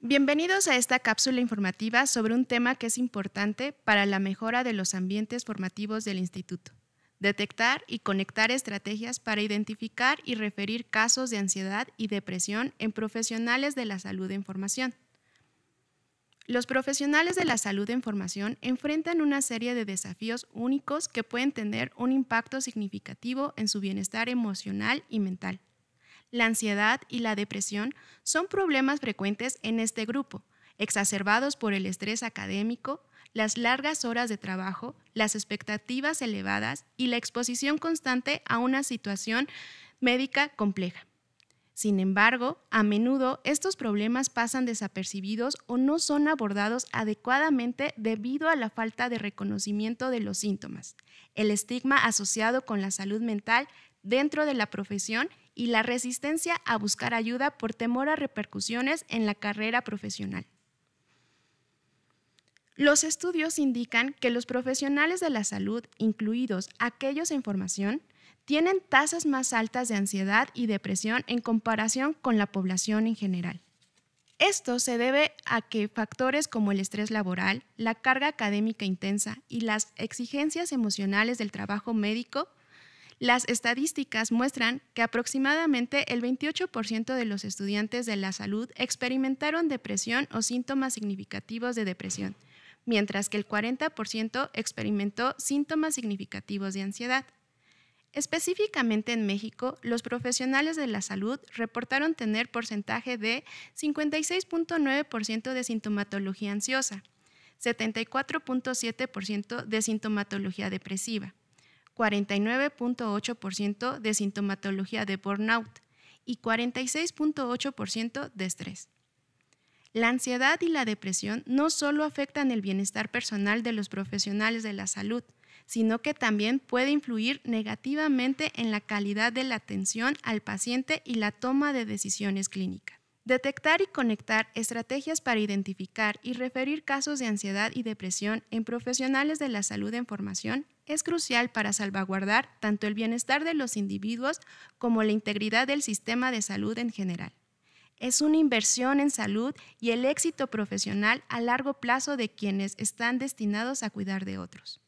Bienvenidos a esta cápsula informativa sobre un tema que es importante para la mejora de los ambientes formativos del instituto. Detectar y conectar estrategias para identificar y referir casos de ansiedad y depresión en profesionales de la salud en formación. Los profesionales de la salud en formación enfrentan una serie de desafíos únicos que pueden tener un impacto significativo en su bienestar emocional y mental la ansiedad y la depresión son problemas frecuentes en este grupo, exacerbados por el estrés académico, las largas horas de trabajo, las expectativas elevadas y la exposición constante a una situación médica compleja. Sin embargo, a menudo estos problemas pasan desapercibidos o no son abordados adecuadamente debido a la falta de reconocimiento de los síntomas, el estigma asociado con la salud mental dentro de la profesión y la resistencia a buscar ayuda por temor a repercusiones en la carrera profesional. Los estudios indican que los profesionales de la salud, incluidos aquellos en formación, tienen tasas más altas de ansiedad y depresión en comparación con la población en general. Esto se debe a que factores como el estrés laboral, la carga académica intensa y las exigencias emocionales del trabajo médico las estadísticas muestran que aproximadamente el 28% de los estudiantes de la salud experimentaron depresión o síntomas significativos de depresión, mientras que el 40% experimentó síntomas significativos de ansiedad. Específicamente en México, los profesionales de la salud reportaron tener porcentaje de 56.9% de sintomatología ansiosa, 74.7% de sintomatología depresiva, 49.8% de sintomatología de burnout y 46.8% de estrés. La ansiedad y la depresión no solo afectan el bienestar personal de los profesionales de la salud, sino que también puede influir negativamente en la calidad de la atención al paciente y la toma de decisiones clínicas. Detectar y conectar estrategias para identificar y referir casos de ansiedad y depresión en profesionales de la salud en formación es crucial para salvaguardar tanto el bienestar de los individuos como la integridad del sistema de salud en general. Es una inversión en salud y el éxito profesional a largo plazo de quienes están destinados a cuidar de otros.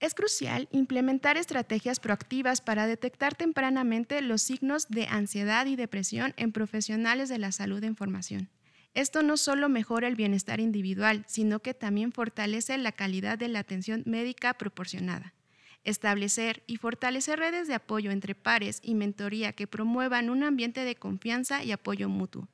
Es crucial implementar estrategias proactivas para detectar tempranamente los signos de ansiedad y depresión en profesionales de la salud en formación. Esto no solo mejora el bienestar individual, sino que también fortalece la calidad de la atención médica proporcionada. Establecer y fortalecer redes de apoyo entre pares y mentoría que promuevan un ambiente de confianza y apoyo mutuo.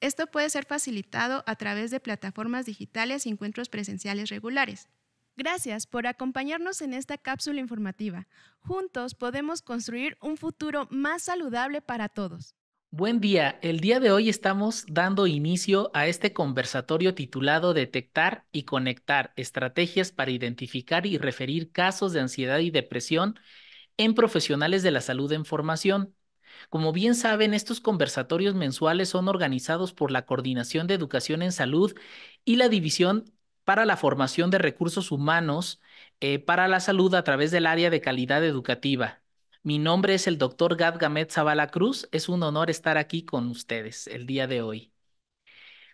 Esto puede ser facilitado a través de plataformas digitales y encuentros presenciales regulares. Gracias por acompañarnos en esta cápsula informativa. Juntos podemos construir un futuro más saludable para todos. Buen día. El día de hoy estamos dando inicio a este conversatorio titulado Detectar y Conectar estrategias para identificar y referir casos de ansiedad y depresión en profesionales de la salud en formación. Como bien saben, estos conversatorios mensuales son organizados por la Coordinación de Educación en Salud y la División para la Formación de Recursos Humanos eh, para la Salud a través del área de calidad educativa. Mi nombre es el doctor Gadgamet Zavala Cruz. Es un honor estar aquí con ustedes el día de hoy.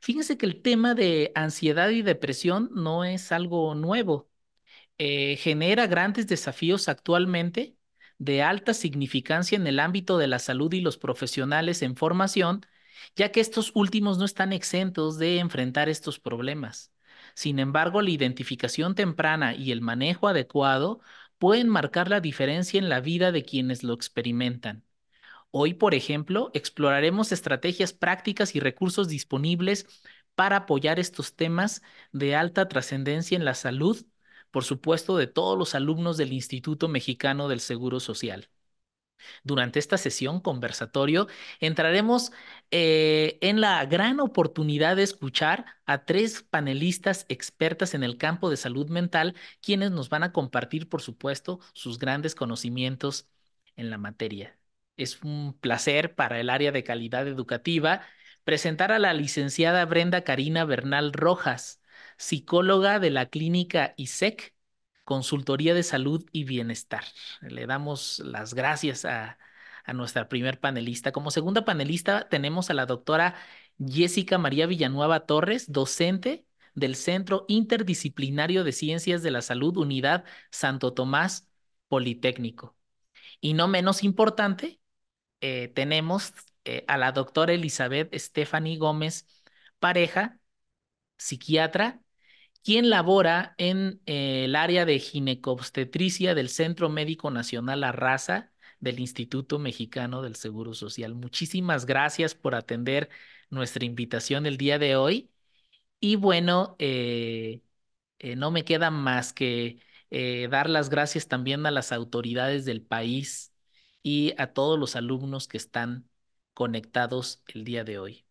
Fíjense que el tema de ansiedad y depresión no es algo nuevo. Eh, genera grandes desafíos actualmente de alta significancia en el ámbito de la salud y los profesionales en formación, ya que estos últimos no están exentos de enfrentar estos problemas. Sin embargo, la identificación temprana y el manejo adecuado pueden marcar la diferencia en la vida de quienes lo experimentan. Hoy, por ejemplo, exploraremos estrategias prácticas y recursos disponibles para apoyar estos temas de alta trascendencia en la salud, por supuesto, de todos los alumnos del Instituto Mexicano del Seguro Social. Durante esta sesión conversatorio entraremos eh, en la gran oportunidad de escuchar a tres panelistas expertas en el campo de salud mental, quienes nos van a compartir, por supuesto, sus grandes conocimientos en la materia. Es un placer para el área de calidad educativa presentar a la licenciada Brenda Karina Bernal Rojas, psicóloga de la clínica ISEC Consultoría de Salud y Bienestar. Le damos las gracias a, nuestra primer panelista. Como segunda panelista tenemos a la doctora Jessica María Villanueva Torres, docente del Centro Interdisciplinario de Ciencias de la Salud, Unidad Santo Tomás Politécnico. Y no menos importante, eh, tenemos eh, a la doctora Elizabeth Stephanie Gómez Pareja, psiquiatra quien labora en eh, el área de ginecobstetricia del Centro Médico Nacional Raza del Instituto Mexicano del Seguro Social. Muchísimas gracias por atender nuestra invitación el día de hoy. Y bueno, eh, eh, no me queda más que dar las gracias también a las autoridades del país y a todos los alumnos que están conectados el día de hoy.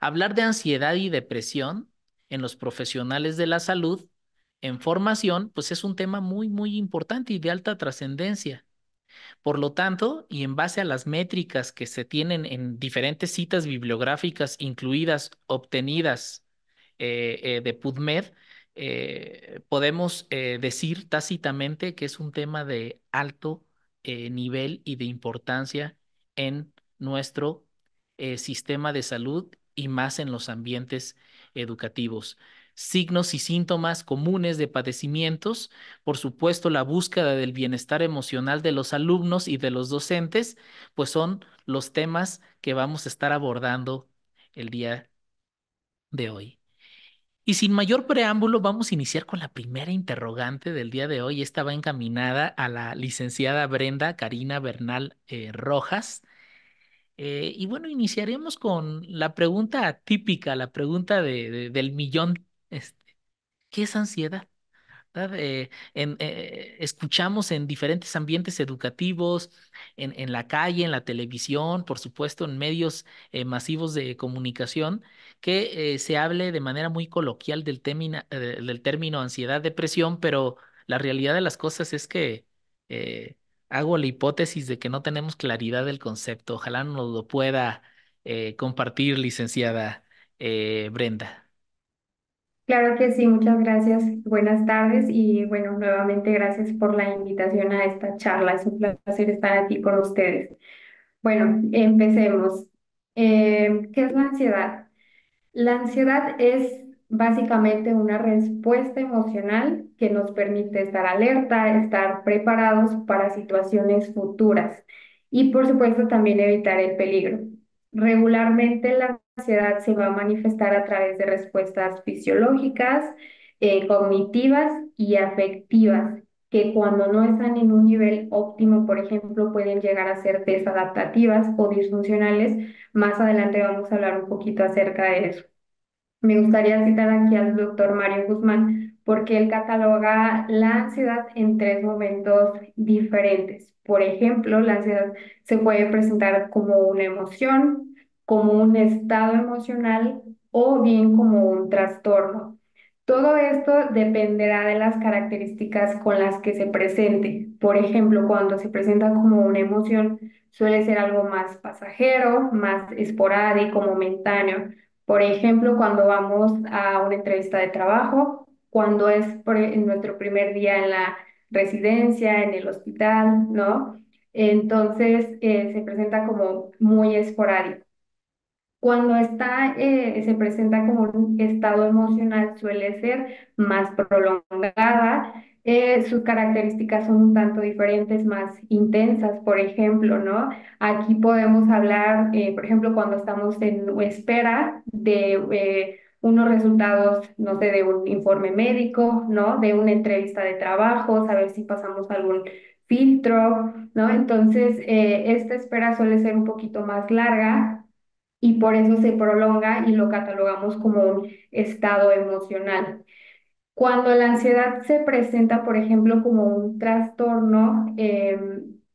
Hablar de ansiedad y depresión en los profesionales de la salud en formación, pues es un tema muy, muy importante y de alta trascendencia. Por lo tanto, y en base a las métricas que se tienen en diferentes citas bibliográficas incluidas, obtenidas eh, eh, de PubMed, eh, podemos decir tácitamente que es un tema de alto nivel y de importancia en nuestro sistema de salud y más en los ambientes educativos. Signos y síntomas comunes de padecimientos, por supuesto la búsqueda del bienestar emocional de los alumnos y de los docentes, pues son los temas que vamos a estar abordando el día de hoy. Y sin mayor preámbulo, vamos a iniciar con la primera interrogante del día de hoy. Esta va encaminada a la licenciada Brenda Karina Bernal eh, Rojas, eh, y bueno, iniciaremos con la pregunta típica, la pregunta de, del millón. Este, ¿Qué es ansiedad? Eh, eh, escuchamos en diferentes ambientes educativos, en, en, la calle, en la televisión, por supuesto, en medios masivos de comunicación, que se hable de manera muy coloquial del, término del término ansiedad-depresión, pero la realidad de las cosas es que hago la hipótesis de que no tenemos claridad del concepto. Ojalá nos lo pueda eh, compartir, licenciada eh, Brenda. Claro que sí, muchas gracias. Buenas tardes y bueno, nuevamente gracias por la invitación a esta charla. Es un placer estar aquí con ustedes. Bueno, empecemos. Eh, ¿qué es la ansiedad? La ansiedad es básicamente una respuesta emocional que nos permite estar alerta, estar preparados para situaciones futuras y por supuesto también evitar el peligro. Regularmente la ansiedad se va a manifestar a través de respuestas fisiológicas, eh, cognitivas y afectivas que cuando no están en un nivel óptimo, por ejemplo, pueden llegar a ser desadaptativas o disfuncionales. Más adelante vamos a hablar un poquito acerca de eso me gustaría citar aquí al doctor Mario Guzmán porque él cataloga la ansiedad en tres momentos diferentes. Por ejemplo, la ansiedad se puede presentar como una emoción, como un estado emocional o bien como un trastorno. Todo esto dependerá de las características con las que se presente. Por ejemplo, cuando se presenta como una emoción, suele ser algo más pasajero, más esporádico, momentáneo por ejemplo, cuando vamos a una entrevista de trabajo, cuando es e, en nuestro primer día en la residencia, en el hospital, ¿no? Entonces eh, se presenta como muy esporádico. Cuando está, eh, se presenta como un estado emocional suele ser más prolongada, eh, sus características son un tanto diferentes, más intensas, por ejemplo, ¿no? Aquí podemos hablar, eh, por ejemplo, cuando estamos en espera de eh, unos resultados, no sé, de un informe médico, ¿no? De una entrevista de trabajo, saber si pasamos algún filtro, ¿no? Entonces, esta espera suele ser un poquito más larga y por eso se prolonga y lo catalogamos como un estado emocional. Cuando la ansiedad se presenta, por ejemplo, como un trastorno, eh,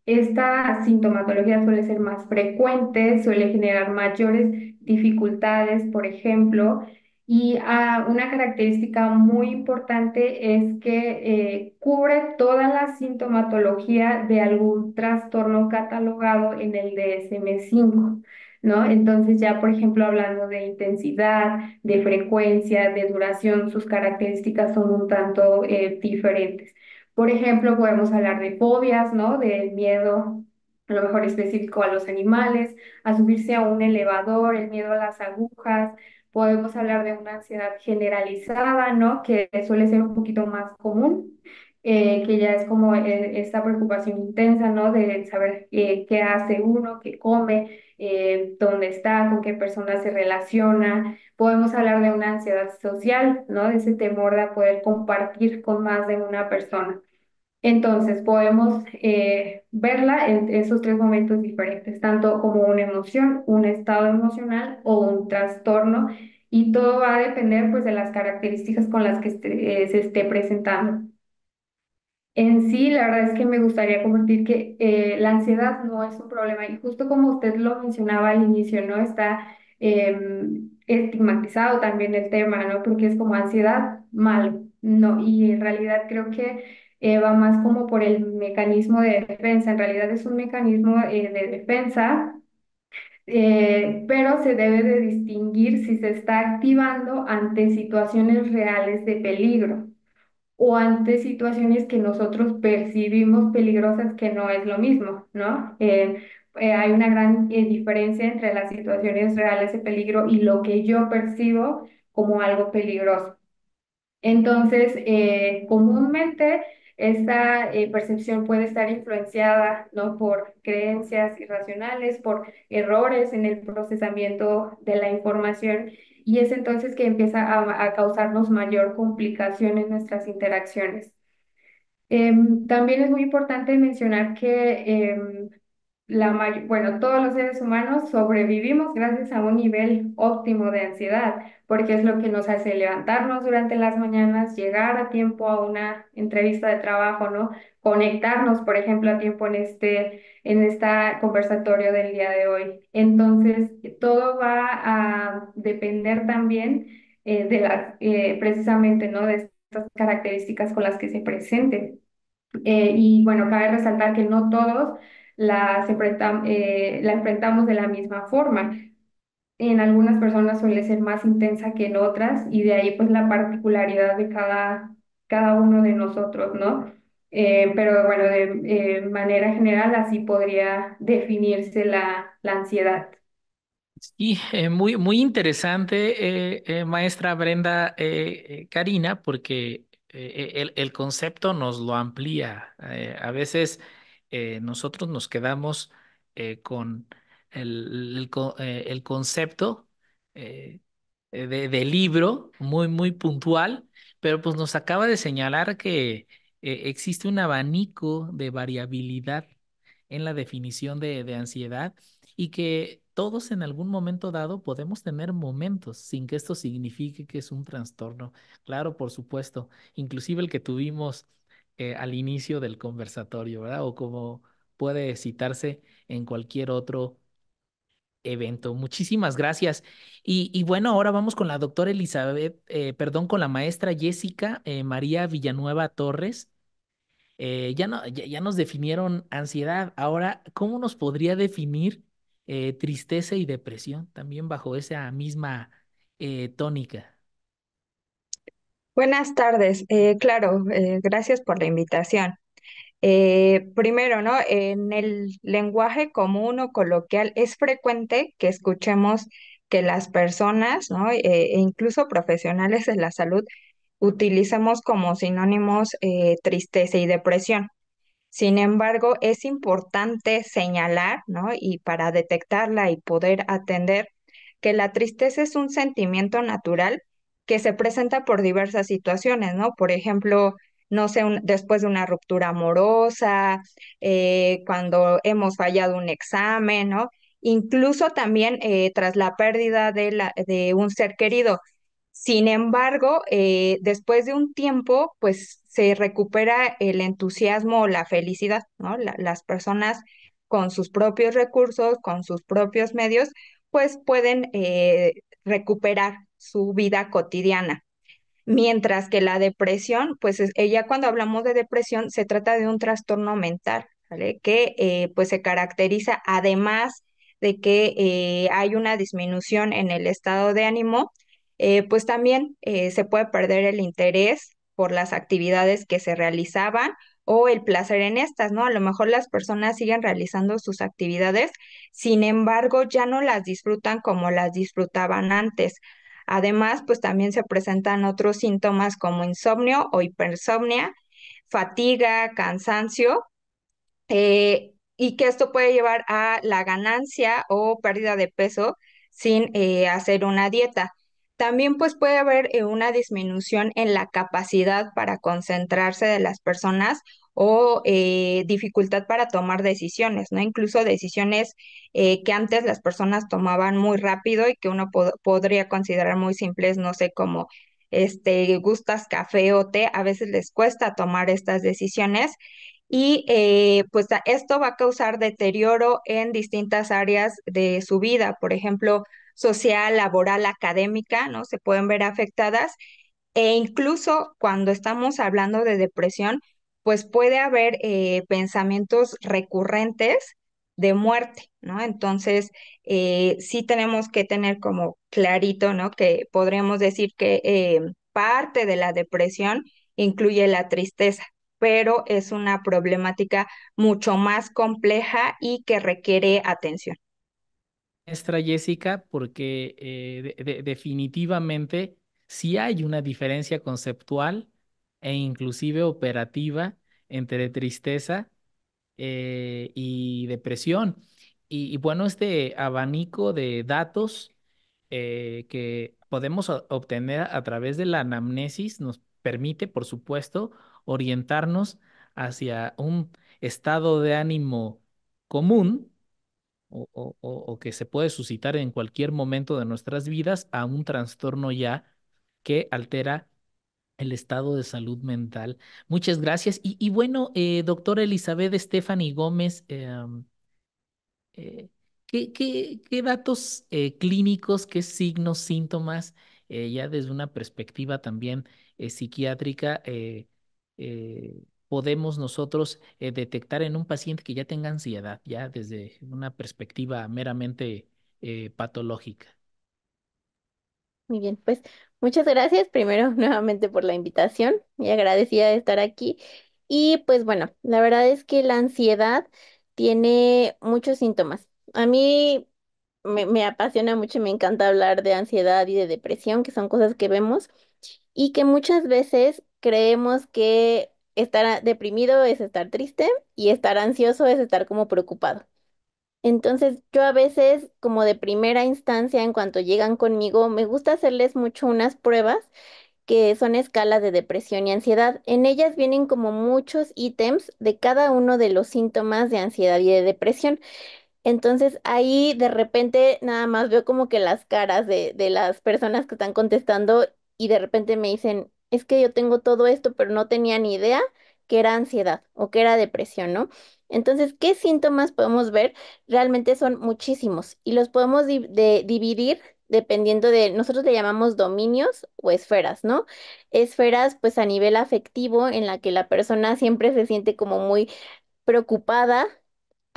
esta sintomatología suele ser más frecuente, suele generar mayores dificultades, por ejemplo, y ah, una característica muy importante es que eh, cubre toda la sintomatología de algún trastorno catalogado en el DSM-5. ¿no? Entonces ya, por ejemplo, hablando de intensidad, de frecuencia, de duración, sus características son un tanto eh, diferentes. Por ejemplo, podemos hablar de fobias, ¿no? Del miedo a lo mejor específico a los animales, a subirse a un elevador, el miedo a las agujas, podemos hablar de una ansiedad generalizada, ¿no? Que suele ser un poquito más común, eh, que ya es como eh, esta preocupación intensa, ¿no? De saber qué hace uno, qué come, eh, dónde está, con qué persona se relaciona. Podemos hablar de una ansiedad social, ¿no? De ese temor de poder compartir con más de una persona. Entonces podemos eh, verla en esos tres momentos diferentes, tanto como una emoción, un estado emocional o un trastorno, y todo va a depender pues de las características con las que eh, se esté presentando. En sí, la verdad es que me gustaría compartir que eh, la ansiedad no es un problema y justo como usted lo mencionaba al inicio, ¿no? Está em, estigmatizado también el tema, ¿no? Porque es como ansiedad, mal, ¿no? Y en realidad creo que eh, va más como por el mecanismo de defensa, en realidad es un mecanismo eh, de defensa pero se debe de distinguir si se está activando ante situaciones reales de peligro o ante situaciones que nosotros percibimos peligrosas que no es lo mismo, ¿no? Eh, hay una gran eh, diferencia entre las situaciones reales de peligro y lo que yo percibo como algo peligroso. Entonces, eh, comúnmente esta percepción puede estar influenciada ¿no? por creencias irracionales, por errores en el procesamiento de la información y es entonces que empieza a, causarnos mayor complicación en nuestras interacciones. Em, también es muy importante mencionar que em, bueno, todos los seres humanos sobrevivimos gracias a un nivel óptimo de ansiedad, porque es lo que nos hace levantarnos durante las mañanas, llegar a tiempo a una entrevista de trabajo, ¿no? conectarnos, por ejemplo, a tiempo en este, en esta conversatorio del día de hoy. Entonces, todo va a depender también eh, de las, eh, precisamente, ¿no? De estas características con las que se presenten. Eh, y bueno, cabe resaltar que no todos las la enfrentamos de la misma forma en algunas personas suele ser más intensa que en otras y de ahí pues la particularidad de cada, cada uno de nosotros, ¿no? Eh, mm. pero bueno, de eh, manera general así podría definirse la, la ansiedad. Sí, eh, muy, muy interesante, maestra Brenda Karina, porque el, concepto nos lo amplía. a veces nosotros nos quedamos con el, concepto de, de libro muy, muy puntual, pero pues nos acaba de señalar que eh, existe un abanico de variabilidad en la definición de, ansiedad y que todos en algún momento dado podemos tener momentos sin que esto signifique que es un trastorno. Claro, por supuesto, inclusive el que tuvimos eh, al inicio del conversatorio, ¿verdad? O como puede citarse en cualquier otro evento. Muchísimas gracias. Y, bueno, ahora vamos con la doctora Elizabeth, eh, perdón, con la maestra Jessica eh, María Villanueva Torres. Eh, ya, ya, nos definieron ansiedad. Ahora, ¿cómo nos podría definir tristeza y depresión también bajo esa misma tónica? Buenas tardes. claro, gracias por la invitación. Eh, primero, ¿no? En el lenguaje común o coloquial es frecuente que escuchemos que las personas, ¿no? Eh, e incluso profesionales de la salud utilizamos como sinónimos eh, tristeza y depresión. Sin embargo, es importante señalar, ¿no? Y para detectarla y poder atender, que la tristeza es un sentimiento natural que se presenta por diversas situaciones, ¿no? Por ejemplo, no sé, después de una ruptura amorosa, eh, cuando hemos fallado un examen, ¿no? Incluso también eh, tras la pérdida de, la, de un ser querido. Sin embargo, eh, después de un tiempo, pues se recupera el entusiasmo o la felicidad, ¿no? las personas con sus propios recursos, con sus propios medios, pues pueden recuperar su vida cotidiana. Mientras que la depresión, pues ella eh, cuando hablamos de depresión se trata de un trastorno mental, ¿vale? Que eh, pues se caracteriza además de que eh, hay una disminución en el estado de ánimo, pues también se puede perder el interés por las actividades que se realizaban o el placer en estas, ¿no? A lo mejor las personas siguen realizando sus actividades, sin embargo, ya no las disfrutan como las disfrutaban antes. Además, pues también se presentan otros síntomas como insomnio o hipersomnia, fatiga, cansancio, eh, y que esto puede llevar a la ganancia o pérdida de peso sin eh, hacer una dieta. También pues puede haber eh, una disminución en la capacidad para concentrarse de las personas o eh, dificultad para tomar decisiones, ¿no? Incluso decisiones eh, que antes las personas tomaban muy rápido y que uno podría considerar muy simples, no sé, como este, gustas café o té, a veces les cuesta tomar estas decisiones y eh, pues esto va a causar deterioro en distintas áreas de su vida, por ejemplo, social, laboral, académica, ¿no? Se pueden ver afectadas e incluso cuando estamos hablando de depresión, pues puede haber eh, pensamientos recurrentes de muerte, ¿no? Entonces, eh, sí tenemos que tener como clarito, ¿no? Que podríamos decir que eh, parte de la depresión incluye la tristeza, pero es una problemática mucho más compleja y que requiere atención. Maestra Jessica, porque definitivamente sí hay una diferencia conceptual e inclusive operativa entre tristeza eh, y depresión. Y, bueno, este abanico de datos eh, que podemos obtener a través de la anamnesis nos permite, por supuesto, orientarnos hacia un estado de ánimo común o, o, que se puede suscitar en cualquier momento de nuestras vidas a un trastorno ya que altera el estado de salud mental. Muchas gracias. Y, bueno, eh, doctora Elizabeth Stephanie Gómez, em, eh, ¿qué, qué, qué, datos eh, clínicos, qué signos, síntomas, ya desde una perspectiva también psiquiátrica, podemos nosotros detectar en un paciente que ya tenga ansiedad, ya desde una perspectiva meramente patológica? Muy bien, pues Muchas gracias, primero nuevamente por la invitación y agradecida de estar aquí. Y pues bueno, la verdad es que la ansiedad tiene muchos síntomas. A mí me, apasiona mucho y me encanta hablar de ansiedad y de depresión, que son cosas que vemos y que muchas veces creemos que estar deprimido es estar triste y estar ansioso es estar como preocupado. Entonces, yo a veces, como de primera instancia, en cuanto llegan conmigo, me gusta hacerles mucho unas pruebas que son escalas de depresión y ansiedad. En ellas vienen como muchos ítems de cada uno de los síntomas de ansiedad y de depresión. Entonces ahí de repente nada más veo como que las caras de, de las personas que están contestando y de repente me dicen, es que yo tengo todo esto, pero no tenía ni idea que era ansiedad o que era depresión, ¿no? Entonces, ¿qué síntomas podemos ver? Realmente son muchísimos y los podemos dividir dependiendo de, nosotros le llamamos dominios o esferas, ¿no? Esferas pues a nivel afectivo en la que la persona siempre se siente como muy preocupada,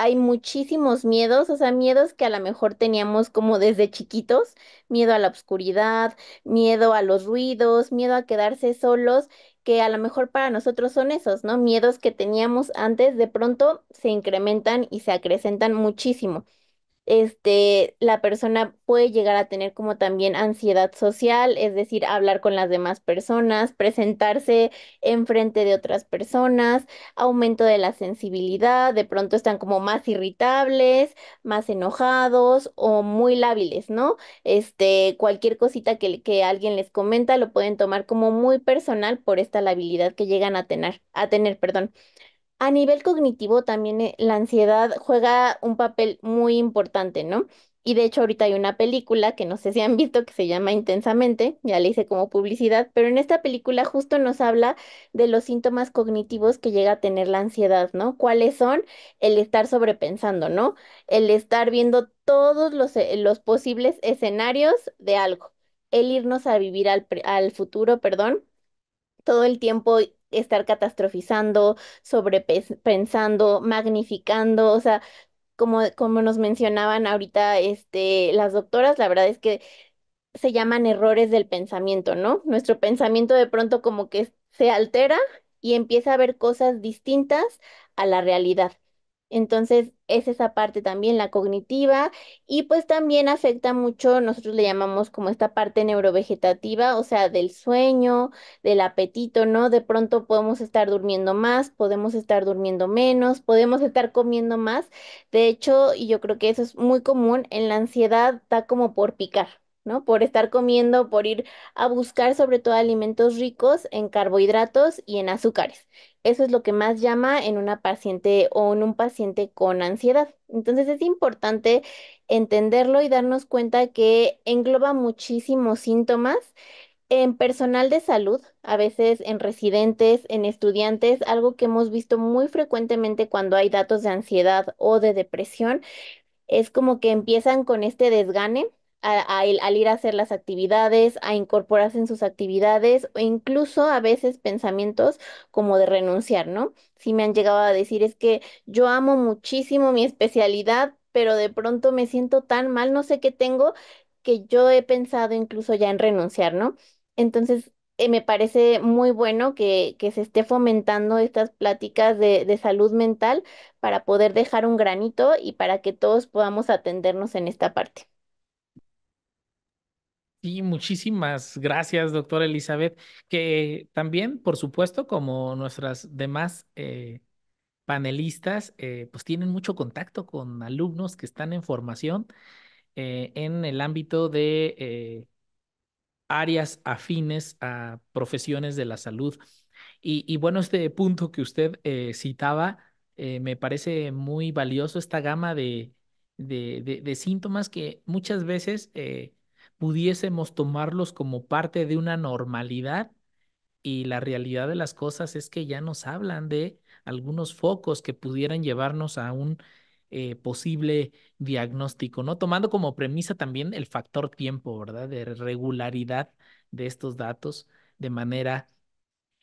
hay muchísimos miedos, o sea, miedos que a lo mejor teníamos como desde chiquitos, miedo a la oscuridad, miedo a los ruidos, miedo a quedarse solos, que a lo mejor para nosotros son esos, ¿no? Miedos que teníamos antes, de pronto se incrementan y se acrecentan muchísimo este, la persona puede llegar a tener como también ansiedad social, es decir, hablar con las demás personas, presentarse enfrente de otras personas, aumento de la sensibilidad, de pronto están como más irritables, más enojados o muy lábiles, ¿no? Este, cualquier cosita que, que alguien les comenta lo pueden tomar como muy personal por esta labilidad que llegan a tener, a tener, perdón a nivel cognitivo también eh, la ansiedad juega un papel muy importante, ¿no? Y de hecho ahorita hay una película que no sé si han visto que se llama Intensamente, ya le hice como publicidad, pero en esta película justo nos habla de los síntomas cognitivos que llega a tener la ansiedad, ¿no? ¿Cuáles son? El estar sobrepensando, ¿no? El estar viendo todos los, eh, los posibles escenarios de algo, el irnos a vivir al, al futuro, perdón, todo el tiempo estar catastrofizando, sobrepensando, magnificando, o sea, como, como nos mencionaban ahorita este, las doctoras, la verdad es que se llaman errores del pensamiento, ¿no? Nuestro pensamiento de pronto como que se altera y empieza a ver cosas distintas a la realidad. Entonces, es esa parte también, la cognitiva, y pues también afecta mucho, nosotros le llamamos como esta parte neurovegetativa, o sea, del sueño, del apetito, ¿no? De pronto podemos estar durmiendo más, podemos estar durmiendo menos, podemos estar comiendo más. De hecho, y yo creo que eso es muy común, en la ansiedad está como por picar. ¿no? Por estar comiendo, por ir a buscar sobre todo alimentos ricos en carbohidratos y en azúcares. Eso es lo que más llama en una paciente o en un paciente con ansiedad. Entonces es importante entenderlo y darnos cuenta que engloba muchísimos síntomas. En personal de salud, a veces en residentes, en estudiantes, algo que hemos visto muy frecuentemente cuando hay datos de ansiedad o de depresión, es como que empiezan con este desgane, a, al ir a hacer las actividades, a incorporarse en sus actividades o incluso a veces pensamientos como de renunciar, ¿no? Si me han llegado a decir es que yo amo muchísimo mi especialidad, pero de pronto me siento tan mal, no sé qué tengo, que yo he pensado incluso ya en renunciar, ¿no? Entonces, eh, me parece muy bueno que, se esté fomentando estas pláticas de, de, salud mental para poder dejar un granito y para que todos podamos atendernos en esta parte. Sí, muchísimas gracias, doctora Elizabeth, que también, por supuesto, como nuestras demás eh, panelistas, eh, pues tienen mucho contacto con alumnos que están en formación eh, en el ámbito de áreas afines a profesiones de la salud. Y, bueno, este punto que usted citaba me parece muy valioso, esta gama de síntomas que muchas veces pudiésemos tomarlos como parte de una normalidad y la realidad de las cosas es que ya nos hablan de algunos focos que pudieran llevarnos a un eh, posible diagnóstico, ¿no? Tomando como premisa también el factor tiempo, ¿verdad? De regularidad de estos datos de manera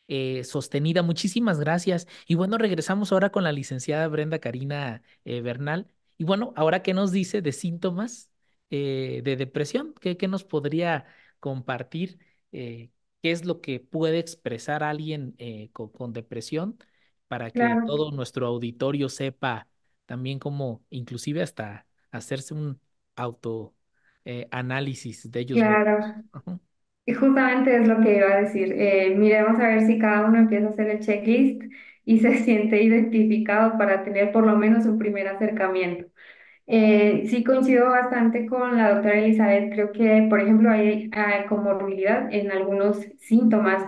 eh, sostenida. Muchísimas gracias. Y bueno, regresamos ahora con la licenciada Brenda Karina eh, Bernal. Y bueno, ahora qué nos dice de síntomas eh, de depresión? ¿Qué, nos podría compartir? Eh, ¿Qué es lo que puede expresar alguien eh, con, depresión para que todo nuestro auditorio sepa también cómo, inclusive hasta hacerse un autoanálisis de ellos? Claro. Y justamente es lo que iba a decir. miremos a ver si cada uno empieza a hacer el checklist y se siente identificado para tener por lo menos un primer acercamiento. Eh, sí coincido bastante con la doctora Elizabeth. Creo que, por ejemplo, hay, comorbilidad en algunos síntomas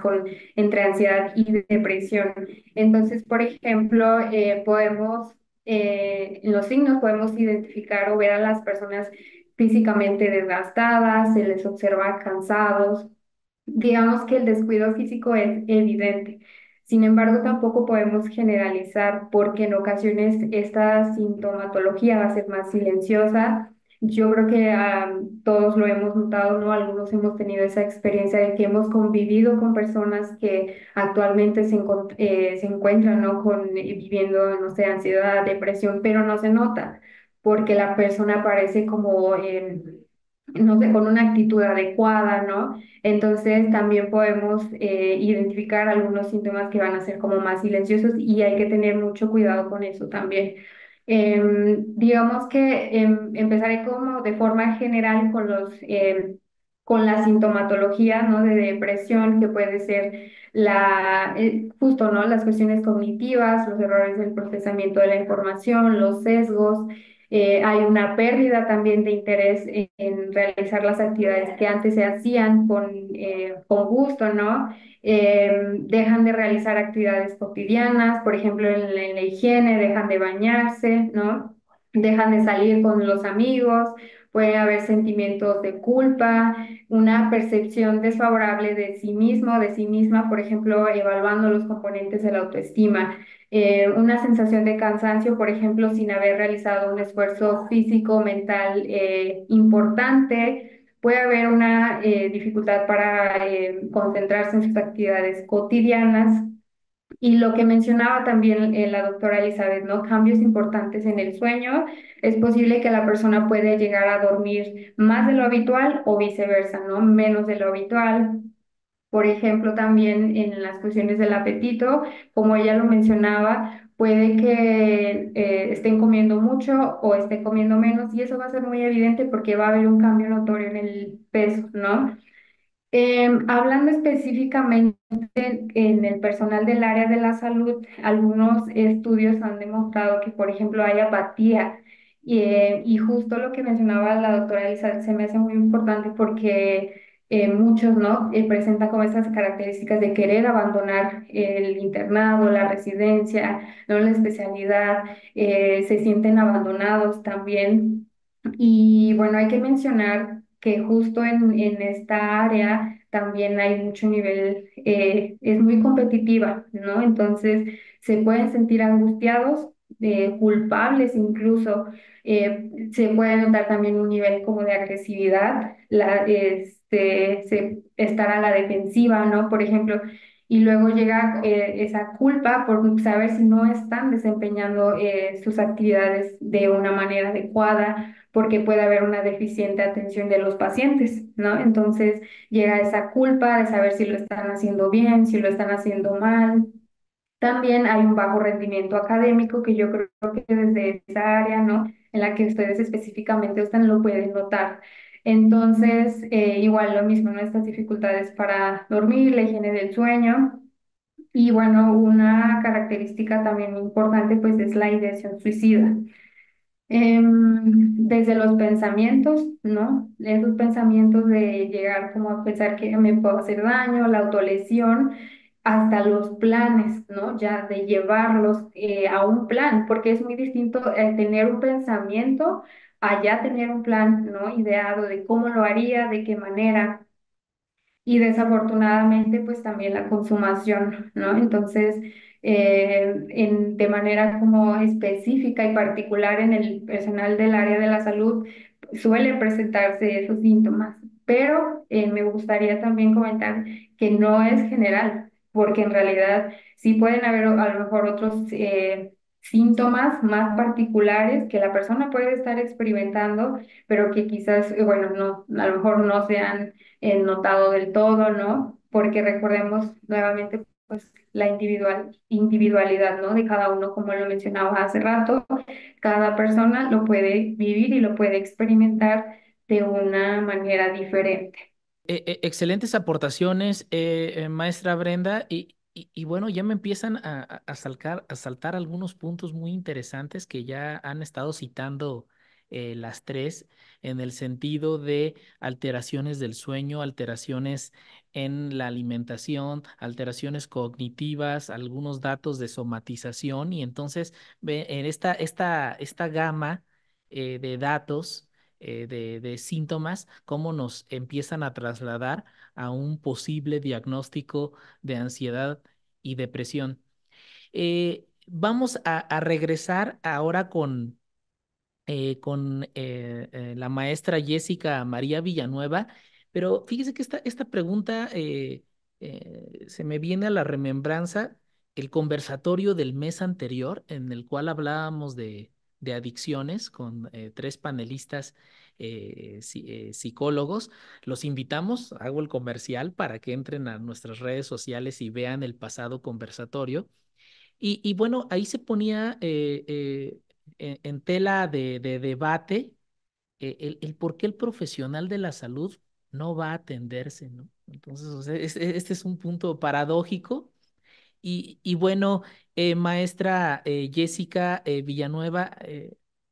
entre ansiedad y depresión. Entonces, por ejemplo, eh, podemos, eh, en los signos podemos identificar o ver a las personas físicamente desgastadas, se les observa cansados. Digamos que el descuido físico es evidente. Sin embargo, tampoco podemos generalizar porque en ocasiones esta sintomatología va a ser más silenciosa. Yo creo que ah, todos lo hemos notado, ¿no? Algunos hemos tenido esa experiencia de que hemos convivido con personas que actualmente se, eh, encuentran, ¿no? Con, eh, viviendo, no sé, ansiedad, depresión, pero no se nota porque la persona parece como... en no sé, con una actitud adecuada, ¿no? Entonces también podemos eh, identificar algunos síntomas que van a ser como más silenciosos y hay que tener mucho cuidado con eso también. Em, digamos que em, empezaré como de forma general con los... Em, con la sintomatología, ¿no? De depresión, que puede ser la, eh, justo, ¿no? Las cuestiones cognitivas, los errores del procesamiento de la información, los sesgos, eh, hay una pérdida también de interés en, realizar las actividades que antes se hacían con, eh, con gusto, ¿no? Eh, dejan de realizar actividades cotidianas, por ejemplo, en la higiene, dejan de bañarse, ¿no? Dejan de salir con los amigos, puede haber sentimientos de culpa, una percepción desfavorable de sí mismo, de sí misma, por ejemplo, evaluando los componentes de la autoestima. Eh, una sensación de cansancio, por ejemplo, sin haber realizado un esfuerzo físico, o mental eh, importante. Puede haber una eh, dificultad para concentrarse en sus actividades cotidianas. Y lo que mencionaba también la doctora Elizabeth, ¿no? Cambios importantes en el sueño. Es posible que la persona puede llegar a dormir más de lo habitual o viceversa, ¿no? Menos de lo habitual por ejemplo, también en las cuestiones del apetito, como ella lo mencionaba, puede que eh, estén comiendo mucho o estén comiendo menos y eso va a ser muy evidente porque va a haber un cambio notorio en el peso, ¿no? Em, hablando específicamente en el personal del área de la salud, algunos estudios han demostrado que, por ejemplo, hay apatía. y eh, justo lo que mencionaba la doctora Elisa se me hace muy importante porque eh, muchos ¿no? Eh, presentan como esas características de querer abandonar el internado, la residencia, ¿no? la especialidad, eh, se sienten abandonados también. Y bueno, hay que mencionar que justo en, en esta área también hay mucho nivel, eh, es muy competitiva, ¿no? Entonces se pueden sentir angustiados culpables incluso, se puede notar también un nivel como de agresividad, la, se, estará a la defensiva, ¿no? Por ejemplo, y luego llega eh, esa culpa por saber si no están desempeñando eh, sus actividades de una manera adecuada, porque puede haber una deficiente atención de los pacientes, ¿no? Entonces llega esa culpa de saber si lo están haciendo bien, si lo están haciendo mal. También hay un bajo rendimiento académico que yo creo que desde esa área, ¿no? En la que ustedes específicamente están, lo pueden notar. Entonces, eh, igual lo mismo, nuestras dificultades para dormir, la higiene del sueño. Y bueno, una característica también importante pues es la ideación suicida. Em, desde los pensamientos, ¿no? Esos pensamientos de llegar como a pensar que me puedo hacer daño, la autolesión, hasta los planes, ¿no? Ya de llevarlos eh, a un plan, porque es muy distinto eh, tener un pensamiento allá tener un plan, ¿no? Ideado de cómo lo haría, de qué manera. Y desafortunadamente, pues también la consumación, ¿no? Entonces, eh, en, de manera como específica y particular en el personal del área de la salud, suelen presentarse esos síntomas. Pero eh, me gustaría también comentar que no es general, porque en realidad sí pueden haber a lo mejor otros eh, síntomas más particulares que la persona puede estar experimentando, pero que quizás, eh, bueno, no, a lo mejor no se han eh, notado del todo, ¿no? Porque recordemos nuevamente, pues, la individual, individualidad, ¿no? De cada uno, como lo mencionaba hace rato, cada persona lo puede vivir y lo puede experimentar de una manera diferente. Eh, excelentes aportaciones, maestra Brenda. Y, y, bueno, ya me empiezan a, saltar algunos puntos muy interesantes que ya han estado citando eh, las tres en el sentido de alteraciones del sueño, alteraciones en la alimentación, alteraciones cognitivas, algunos datos de somatización y entonces en esta, esta, esta gama eh, de datos eh, de, síntomas, cómo nos empiezan a trasladar a un posible diagnóstico de ansiedad y depresión. Eh, vamos a, regresar ahora con, eh, con la maestra Jessica María Villanueva, pero fíjese que esta, esta pregunta se me viene a la remembranza el conversatorio del mes anterior en el cual hablábamos de, de adicciones con eh, tres panelistas eh, eh, psicólogos. Los invitamos, hago el comercial para que entren a nuestras redes sociales y vean el pasado conversatorio. Y, bueno, ahí se ponía e, en, tela de, debate el, por qué el profesional de la salud no va a atenderse, ¿no? Entonces, e, este es un punto paradójico y, bueno, eh, maestra eh, Jessica eh, Villanueva,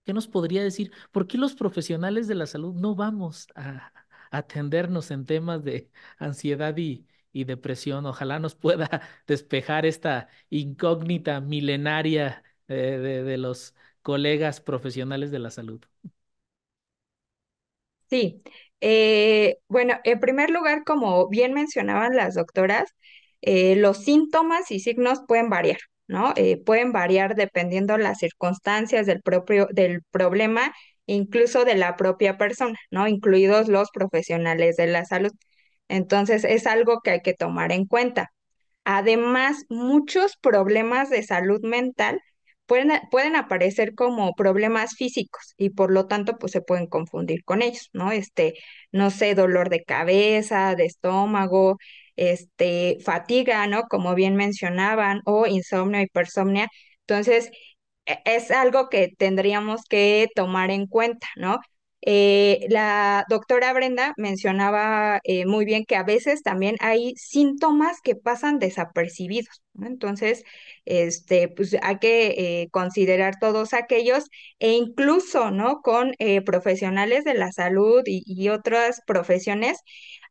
¿qué nos podría decir? ¿Por qué los profesionales de la salud no vamos a, atendernos en temas de ansiedad y, depresión? Ojalá nos pueda despejar esta incógnita milenaria de, los colegas profesionales de la salud. Sí, bueno, en primer lugar, como bien mencionaban las doctoras, eh, los síntomas y signos pueden variar, ¿no? Eh, pueden variar dependiendo las circunstancias del propio, del problema, incluso de la propia persona, ¿no? Incluidos los profesionales de la salud. Entonces, es algo que hay que tomar en cuenta. Además, muchos problemas de salud mental pueden, pueden aparecer como problemas físicos y por lo tanto, pues se pueden confundir con ellos, ¿no? Este, no sé, dolor de cabeza, de estómago, este, fatiga, ¿no? Como bien mencionaban, o insomnio, hipersomnia. Entonces, e, es algo que tendríamos que tomar en cuenta, ¿no? Eh, la doctora Brenda mencionaba eh, muy bien que a veces también hay síntomas que pasan desapercibidos. Entonces, este, pues hay que eh, considerar todos aquellos e incluso, ¿no? Con profesionales de la salud y otras profesiones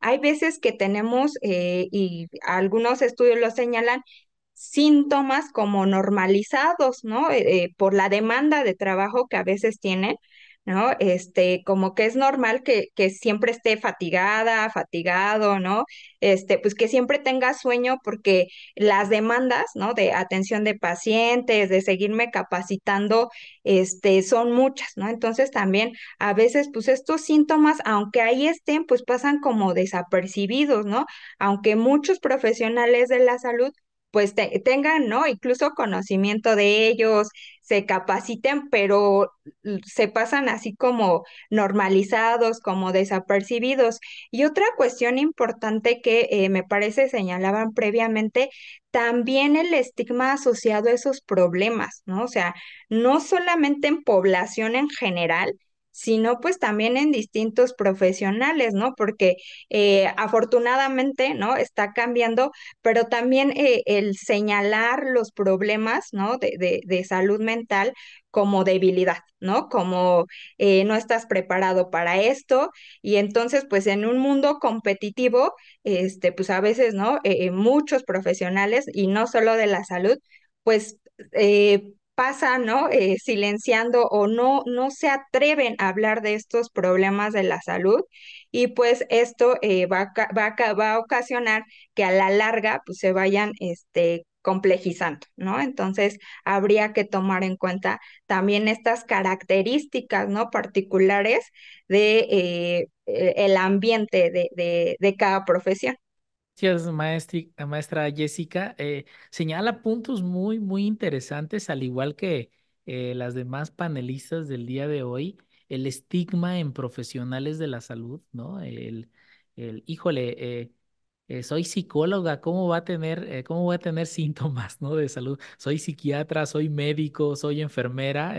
hay veces que tenemos, eh, y algunos estudios lo señalan, síntomas como normalizados, ¿no? Eh, eh, por la demanda de trabajo que a veces tienen ¿no? Este, como que es normal que, que siempre esté fatigada, fatigado, ¿no? Este, pues que siempre tenga sueño porque las demandas, ¿no? De atención de pacientes, de seguirme capacitando, este, son muchas, ¿no? Entonces también a veces, pues estos síntomas, aunque ahí estén, pues pasan como desapercibidos, ¿no? Aunque muchos profesionales de la salud pues tengan, ¿no? Incluso conocimiento de ellos, se capaciten, pero se pasan así como normalizados, como desapercibidos. Y otra cuestión importante que eh, me parece señalaban previamente, también el estigma asociado a esos problemas, ¿no? O sea, no solamente en población en general, sino pues también en distintos profesionales, ¿no? Porque eh, afortunadamente, ¿no? Está cambiando, pero también eh, el señalar los problemas, ¿no? de, salud mental como debilidad, ¿no? Como eh, no estás preparado para esto y entonces pues en un mundo competitivo, este, pues a veces, ¿no? muchos profesionales y no solo de la salud, pues eh, pasa ¿no? Eh, silenciando o no, no se atreven a hablar de estos problemas de la salud y pues esto eh, va, a, ocasionar que a la larga pues se vayan este, complejizando, ¿no? Entonces habría que tomar en cuenta también estas características, ¿no? Particulares de eh, e, el ambiente de, de cada profesión. Gracias, maestra Jessica. Eh, señala puntos muy, muy interesantes, al igual que eh, las demás panelistas del día de hoy, el estigma en profesionales de la salud, ¿no? El, el híjole, eh, soy psicóloga, ¿cómo va a tener, cómo voy a tener síntomas, ¿no? De salud. Soy psiquiatra, soy médico, soy enfermera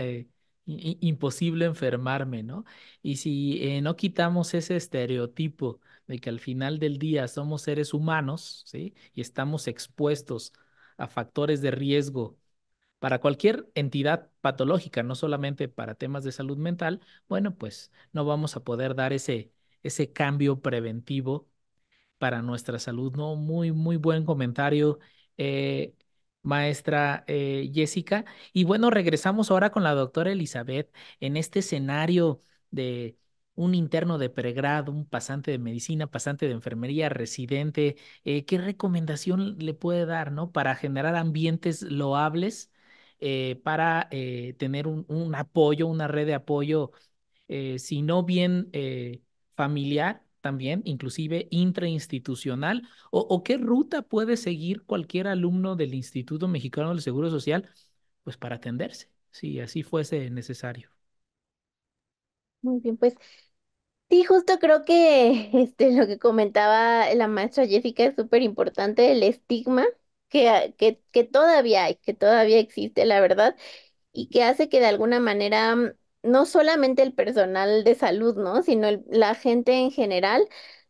imposible enfermarme, ¿no? Y si no quitamos ese estereotipo de que al final del día somos seres humanos, ¿sí? Y estamos expuestos a factores de riesgo para cualquier entidad patológica, no solamente para temas de salud mental, bueno, pues no vamos a poder dar ese, ese cambio preventivo para nuestra salud, ¿no? Muy, muy buen comentario, eh, maestra eh, Jessica. Y bueno, regresamos ahora con la doctora Elizabeth en este escenario de un interno de pregrado, un pasante de medicina, pasante de enfermería, residente, eh, ¿qué recomendación le puede dar, ¿no? Para generar ambientes loables, eh, para eh, tener un, apoyo, una red de apoyo, si no bien familiar, también, inclusive intrainstitucional, o, o qué ruta puede seguir cualquier alumno del Instituto Mexicano del Seguro Social, pues para atenderse, si así fuese necesario. Muy bien, pues Sí, justo creo que este, lo que comentaba la maestra Jessica es súper importante, el estigma que, que, todavía hay, que todavía existe, la verdad, y que hace que de alguna manera mm, no solamente el personal de salud, ¿no? Sino la gente en general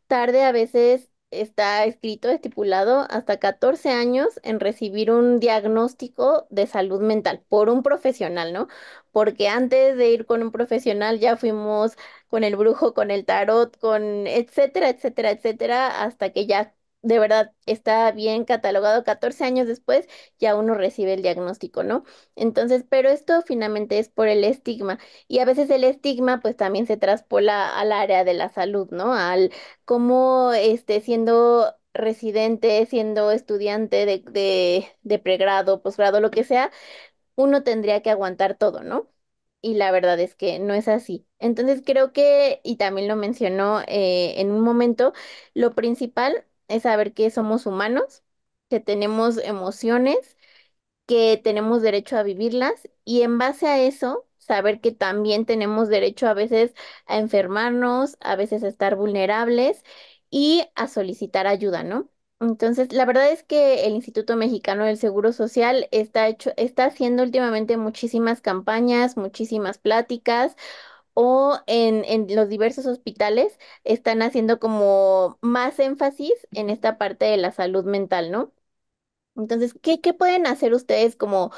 tarde a veces está escrito, estipulado, hasta 14 años en recibir un diagnóstico de salud mental por un profesional, ¿no? Porque antes de ir con un profesional ya fuimos con el brujo, con el tarot, con etcétera, etcétera, etcétera, hasta que ya de verdad está bien catalogado 14 años después, ya uno recibe el diagnóstico, ¿no? Entonces, pero esto finalmente es por el estigma y a veces el estigma pues también se traspola al área de la salud, ¿no? Al cómo este siendo residente, siendo estudiante de, pregrado, posgrado, lo que sea, uno tendría que aguantar todo, ¿no? y la verdad es que no es así. Entonces creo que, y también lo mencionó eh, en un momento, lo principal es saber que somos humanos, que tenemos emociones, que tenemos derecho a vivirlas y en base a eso, saber que también tenemos derecho a veces a enfermarnos, a veces a estar vulnerables y a solicitar ayuda, ¿no? Entonces, la verdad es que el Instituto Mexicano del Seguro Social está hecho, está haciendo últimamente muchísimas campañas, muchísimas pláticas, o en, los diversos hospitales están haciendo como más énfasis en esta parte de la salud mental, ¿no? Entonces, ¿qué, qué pueden hacer ustedes como,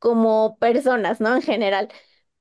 como personas, ¿no? En general.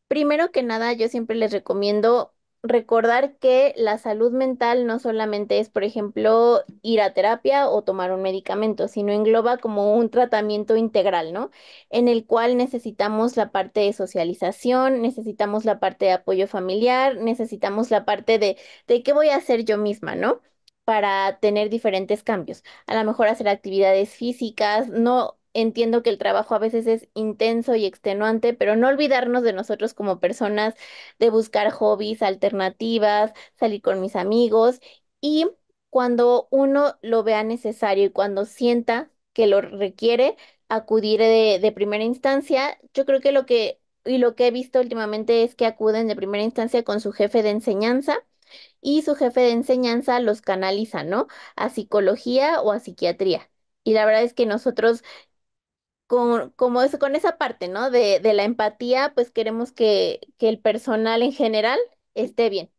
Primero que nada, yo siempre les recomiendo recordar que la salud mental no solamente es, por ejemplo, ir a terapia o tomar un medicamento, sino engloba como un tratamiento integral, ¿no? En el cual necesitamos la parte de socialización, necesitamos la parte de apoyo familiar, necesitamos la parte de, de qué voy a hacer yo misma, ¿no? para tener diferentes cambios. A lo mejor hacer actividades físicas, no Entiendo que el trabajo a veces es intenso y extenuante, pero no olvidarnos de nosotros como personas, de buscar hobbies, alternativas, salir con mis amigos y cuando uno lo vea necesario y cuando sienta que lo requiere, acudir de, primera instancia. Yo creo que lo que y lo que he visto últimamente es que acuden de primera instancia con su jefe de enseñanza y su jefe de enseñanza los canaliza, ¿no? A psicología o a psiquiatría. Y la verdad es que nosotros con, como con esa parte, ¿no? De, la empatía, pues queremos que, que el personal en general esté bien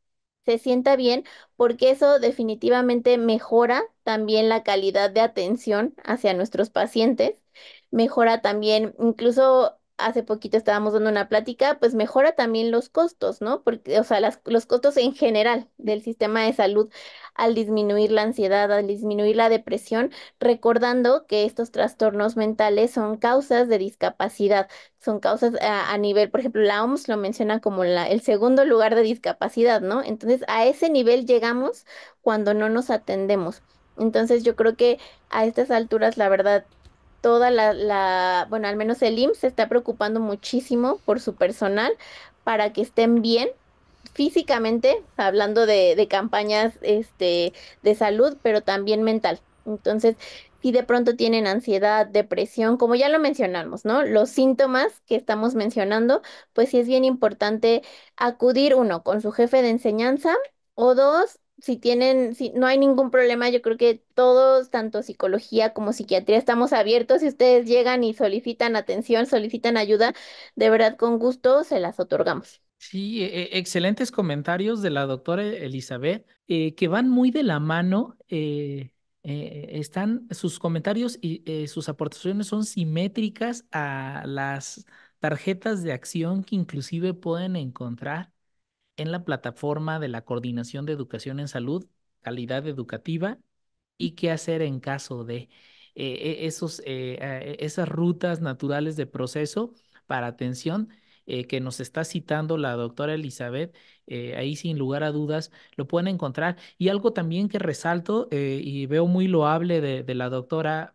se sienta bien, porque eso definitivamente mejora también la calidad de atención hacia nuestros pacientes, mejora también incluso hace poquito estábamos dando una plática, pues mejora también los costos, ¿no? Porque, o sea, los costos en general del sistema de salud al disminuir la ansiedad, al disminuir la depresión, recordando que estos trastornos mentales son causas de discapacidad, son causas a, nivel, por ejemplo, la OMS lo menciona como la, el segundo lugar de discapacidad, ¿no? Entonces, a ese nivel llegamos cuando no nos atendemos. Entonces yo creo que a estas alturas la verdad toda la, bueno, al menos el IMSS se está preocupando muchísimo por su personal para que estén bien físicamente, hablando de, campañas este, de salud, pero también mental. Entonces, si de pronto tienen ansiedad, depresión, como ya lo mencionamos, ¿no? Los síntomas que estamos mencionando, pues sí es bien importante acudir, uno, con su jefe de enseñanza o dos, si tienen, si no hay ningún problema, yo creo que todos, tanto psicología como psiquiatría, estamos abiertos. Si ustedes llegan y solicitan atención, solicitan ayuda, de verdad con gusto se las otorgamos. Sí, e, e, excelentes comentarios de la doctora Elizabeth, eh, que van muy de la mano. Eh, eh, están sus comentarios y sus aportaciones son simétricas a las tarjetas de acción que inclusive pueden encontrar en la plataforma de la Coordinación de Educación en Salud, Calidad Educativa y qué hacer en caso de eh, e, esos, eh, e, esas rutas naturales de proceso para atención eh, que nos está citando la doctora Elizabeth, ahí sin lugar a dudas lo pueden encontrar. Y algo también que resalto y veo muy loable de la doctora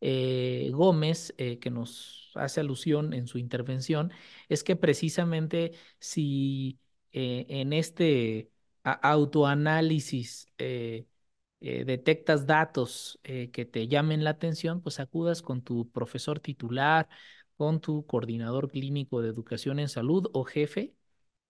Gómez, que nos hace alusión en su intervención, es que precisamente si eh, en este autoanálisis eh, eh, detectas datos que te llamen la atención, pues acudas con tu profesor titular, con tu coordinador clínico de educación en salud o jefe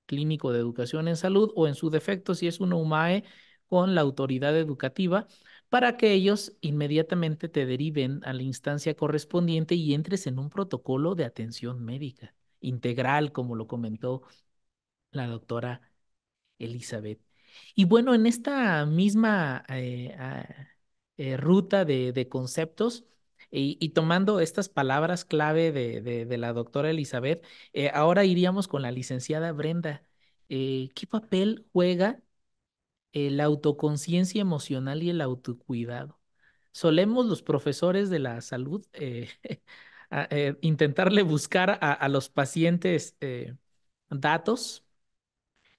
clínico de educación en salud o en su defecto, si es un UMAE, con la autoridad educativa para que ellos inmediatamente te deriven a la instancia correspondiente y entres en un protocolo de atención médica integral, como lo comentó la doctora Elizabeth. Y bueno, en esta misma eh, ah, eh, ruta de, conceptos, y, tomando estas palabras clave de, la doctora Elizabeth, eh, ahora iríamos con la licenciada Brenda. ¿Qué papel juega la autoconciencia emocional y el autocuidado. Solemos los profesores de la salud eh, eh, intentarle buscar a, los pacientes eh, datos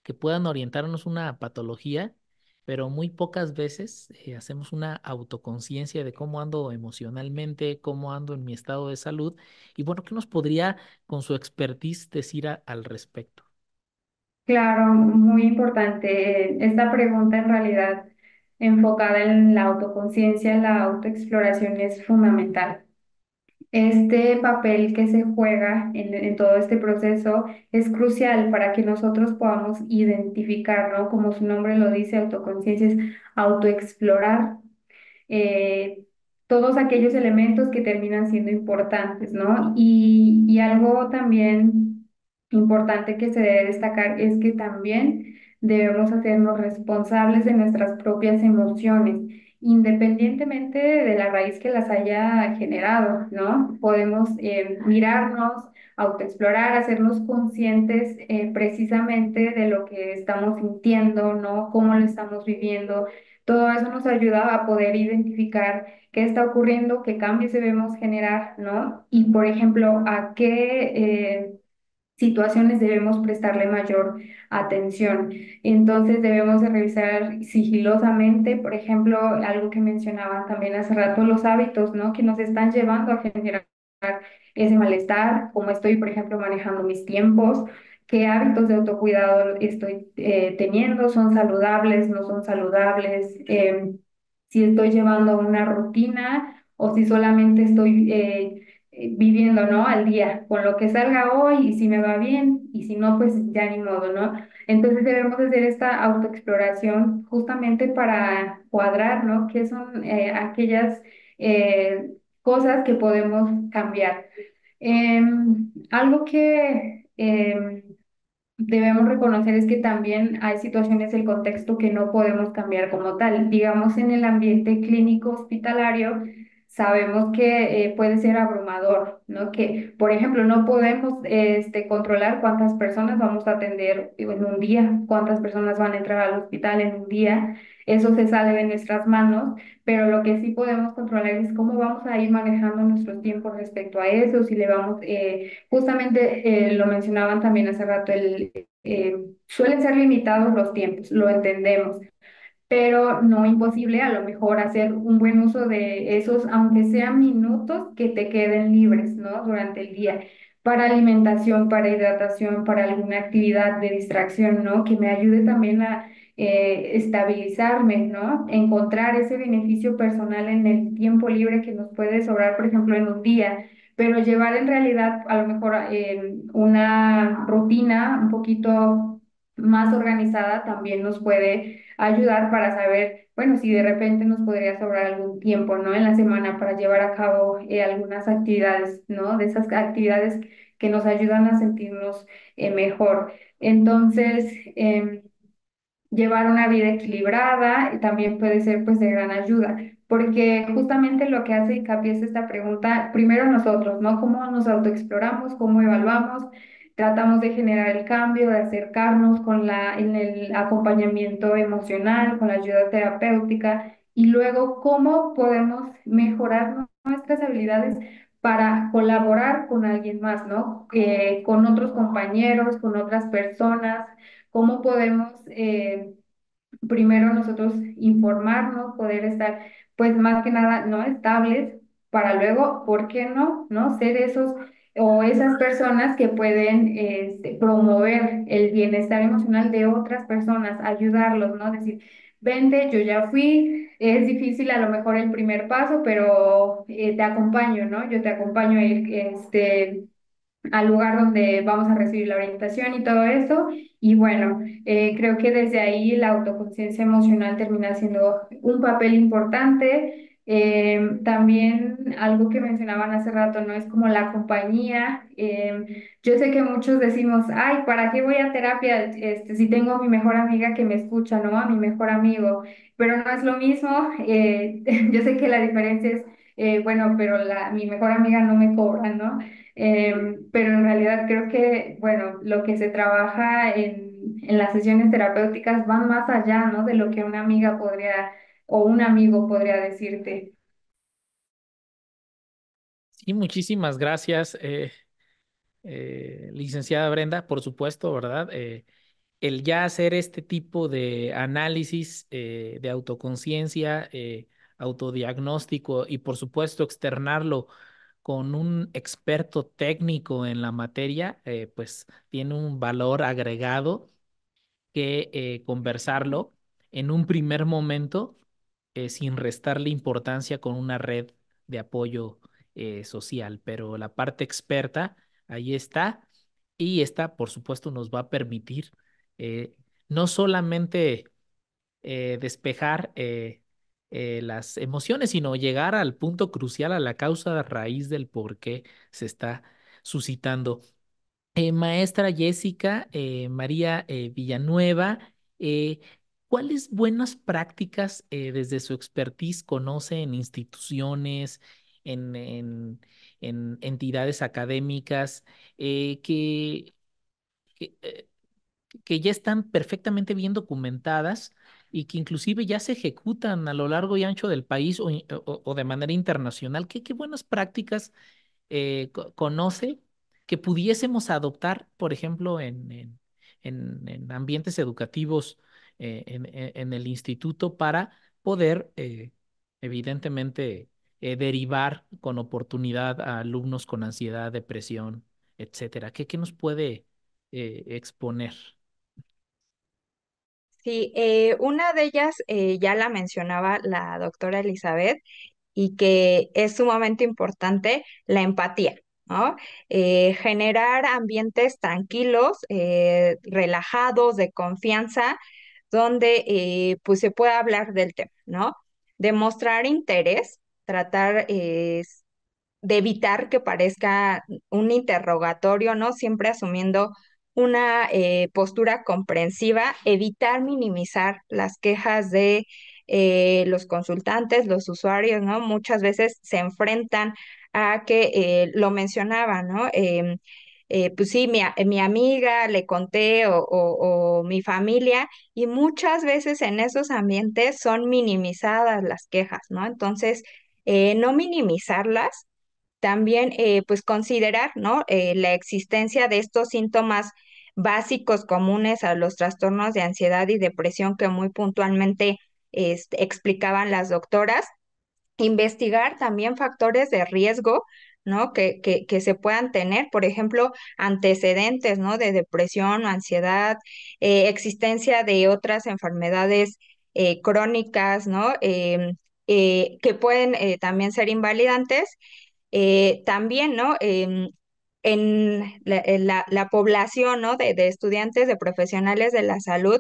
que puedan orientarnos una patología, pero muy pocas veces hacemos una autoconciencia de cómo ando emocionalmente, cómo ando en mi estado de salud y bueno, ¿qué nos podría con su expertise decir al respecto? Claro, muy importante esta pregunta en realidad enfocada en la autoconciencia, la autoexploración es fundamental. Este papel que se juega en, todo este proceso es crucial para que nosotros podamos identificar, ¿no? como su nombre lo dice, autoconciencia es autoexplorar eh, todos aquellos elementos que terminan siendo importantes, ¿no? Y, y algo también importante que se debe destacar es que también debemos hacernos responsables de nuestras propias emociones, independientemente de la raíz que las haya generado, ¿no? Podemos eh, mirarnos, autoexplorar, hacernos conscientes eh, precisamente de lo que estamos sintiendo, ¿no? Cómo lo estamos viviendo. Todo eso nos ayuda a poder identificar qué está ocurriendo, qué cambios debemos generar, ¿no? Y, por ejemplo, a qué... Eh, situaciones debemos prestarle mayor atención. Entonces debemos de revisar sigilosamente, por ejemplo, algo que mencionaban también hace rato, los hábitos, ¿no? Que nos están llevando a generar ese malestar, como estoy, por ejemplo, manejando mis tiempos, qué hábitos de autocuidado estoy eh, teniendo, son saludables, no son saludables, em, si estoy llevando una rutina o si solamente estoy... Eh, eh, viviendo, ¿no? Al día, con lo que salga hoy y si me va bien y si no, pues ya ni modo, ¿no? Entonces debemos hacer esta autoexploración justamente para cuadrar, ¿no? ¿Qué son eh, aquellas eh, cosas que podemos cambiar? Em, algo que em, debemos reconocer es que también hay situaciones del contexto que no podemos cambiar como tal. Digamos, en el ambiente clínico hospitalario, sabemos que eh, puede ser abrumador, ¿no? Que, por ejemplo, no podemos este, controlar cuántas personas vamos a atender en un día, cuántas personas van a entrar al hospital en un día, eso se sale de nuestras manos, pero lo que sí podemos controlar es cómo vamos a ir manejando nuestros tiempos respecto a eso, si le vamos, eh, justamente eh, lo mencionaban también hace rato, el, suelen ser limitados los tiempos, lo entendemos, pero no imposible a lo mejor hacer un buen uso de esos, aunque sean minutos que te queden libres, ¿no? Durante el día, para alimentación, para hidratación, para alguna actividad de distracción, ¿no? Que me ayude también a eh, estabilizarme, ¿no? Encontrar ese beneficio personal en el tiempo libre que nos puede sobrar, por ejemplo, en un día pero llevar en realidad a lo mejor una rutina un poquito más organizada también nos puede ayudar para saber, bueno, si de repente nos podría sobrar algún tiempo, ¿no? En la semana para llevar a cabo eh, algunas actividades, ¿no? De esas actividades que nos ayudan a sentirnos eh, mejor. Entonces, em, llevar una vida equilibrada también puede ser pues de gran ayuda, porque justamente lo que hace hincapié es esta pregunta, primero nosotros, ¿no? ¿Cómo nos autoexploramos? ¿Cómo evaluamos? tratamos de generar el cambio, de acercarnos con la, en el acompañamiento emocional, con la ayuda terapéutica y luego cómo podemos mejorar nuestras habilidades para colaborar con alguien más, ¿no? Eh, con otros compañeros, con otras personas, cómo podemos eh, primero nosotros informarnos, poder estar pues más que nada no estables para luego, ¿por qué no? ¿No? Ser esos o esas personas que pueden este, promover el bienestar emocional de otras personas, ayudarlos, ¿no? Decir, vente, yo ya fui, es difícil a lo mejor el primer paso, pero eh, te acompaño, ¿no? Yo te acompaño a ir este, al lugar donde vamos a recibir la orientación y todo eso. Y bueno, eh, creo que desde ahí la autoconciencia emocional termina siendo un papel importante Em, también algo que mencionaban hace rato, ¿no? Es como la compañía. Em, yo sé que muchos decimos, ay, ¿para qué voy a terapia este, si tengo a mi mejor amiga que me escucha, ¿no? A mi mejor amigo. Pero no es lo mismo. Eh, yo sé que la diferencia es, eh, bueno, pero mi mejor amiga no me cobra, ¿no? Em, pero en realidad creo que, bueno, lo que se trabaja en, en las sesiones terapéuticas van más allá, ¿no? De lo que una amiga podría o un amigo, podría decirte. Sí, muchísimas gracias, eh, eh, licenciada Brenda, por supuesto, ¿verdad? Eh, el ya hacer este tipo de análisis de autoconciencia, autodiagnóstico y por supuesto externarlo con un experto técnico en la materia, pues tiene un valor agregado que conversarlo en un primer momento eh, sin restarle importancia con una red de apoyo eh, social, pero la parte experta ahí está y esta, por supuesto, nos va a permitir eh, no solamente despejar las emociones, sino llegar al punto crucial, a la causa raíz del por qué se está suscitando. maestra Jessica María Villanueva, ¿cuáles buenas prácticas eh, desde su expertise conoce en instituciones, en, entidades académicas eh, que, eh, que, ya están perfectamente bien documentadas? y que inclusive ya se ejecutan a lo largo y ancho del país o, de manera internacional. ¿Qué, buenas prácticas conoce que pudiésemos adoptar, por ejemplo, en, en ambientes educativos eh, en, el instituto para poder, eh, evidentemente, eh, derivar con oportunidad a alumnos con ansiedad, depresión, etcétera. ¿Qué, qué nos puede exponer? Sí, una de ellas ya la mencionaba la doctora Elizabeth y que es sumamente importante, la empatía. generar ambientes tranquilos, relajados, de confianza, donde eh, pues, se pueda hablar del tema, ¿no? Demostrar interés, tratar eh, de evitar que parezca un interrogatorio, ¿no? Siempre asumiendo una eh, postura comprensiva, evitar minimizar las quejas de los consultantes, los usuarios, ¿no? Muchas veces se enfrentan a que lo mencionaba, ¿no? Em, eh, pues sí, mi, amiga le conté o, mi familia, y muchas veces en esos ambientes son minimizadas las quejas, ¿no? Entonces, eh, no minimizarlas, también eh, pues considerar, ¿no? la existencia de estos síntomas básicos comunes a los trastornos de ansiedad y depresión que muy puntualmente este, explicaban las doctoras, investigar también factores de riesgo ¿no? Que, se puedan tener, por ejemplo, antecedentes, ¿no? De depresión, ansiedad, eh, existencia de otras enfermedades eh, crónicas, ¿no? Em, eh, que pueden también ser invalidantes. también, ¿no? Em, en la, en la, población de, estudiantes, de profesionales de la salud,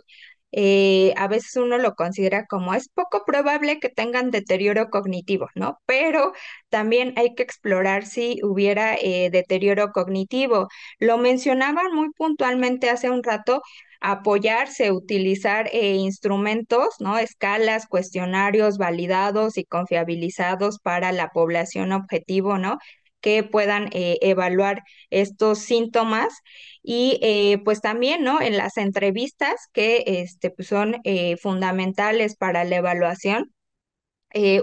eh, a veces uno lo considera como es poco probable que tengan deterioro cognitivo, ¿no? Pero también hay que explorar si hubiera eh, deterioro cognitivo. Lo mencionaban muy puntualmente hace un rato apoyarse, utilizar eh, instrumentos, ¿no? Escalas, cuestionarios validados y confiabilizados para la población objetivo, ¿no? que puedan eh, evaluar estos síntomas y eh, pues también, ¿no? En las entrevistas que este, pues son eh, fundamentales para la evaluación,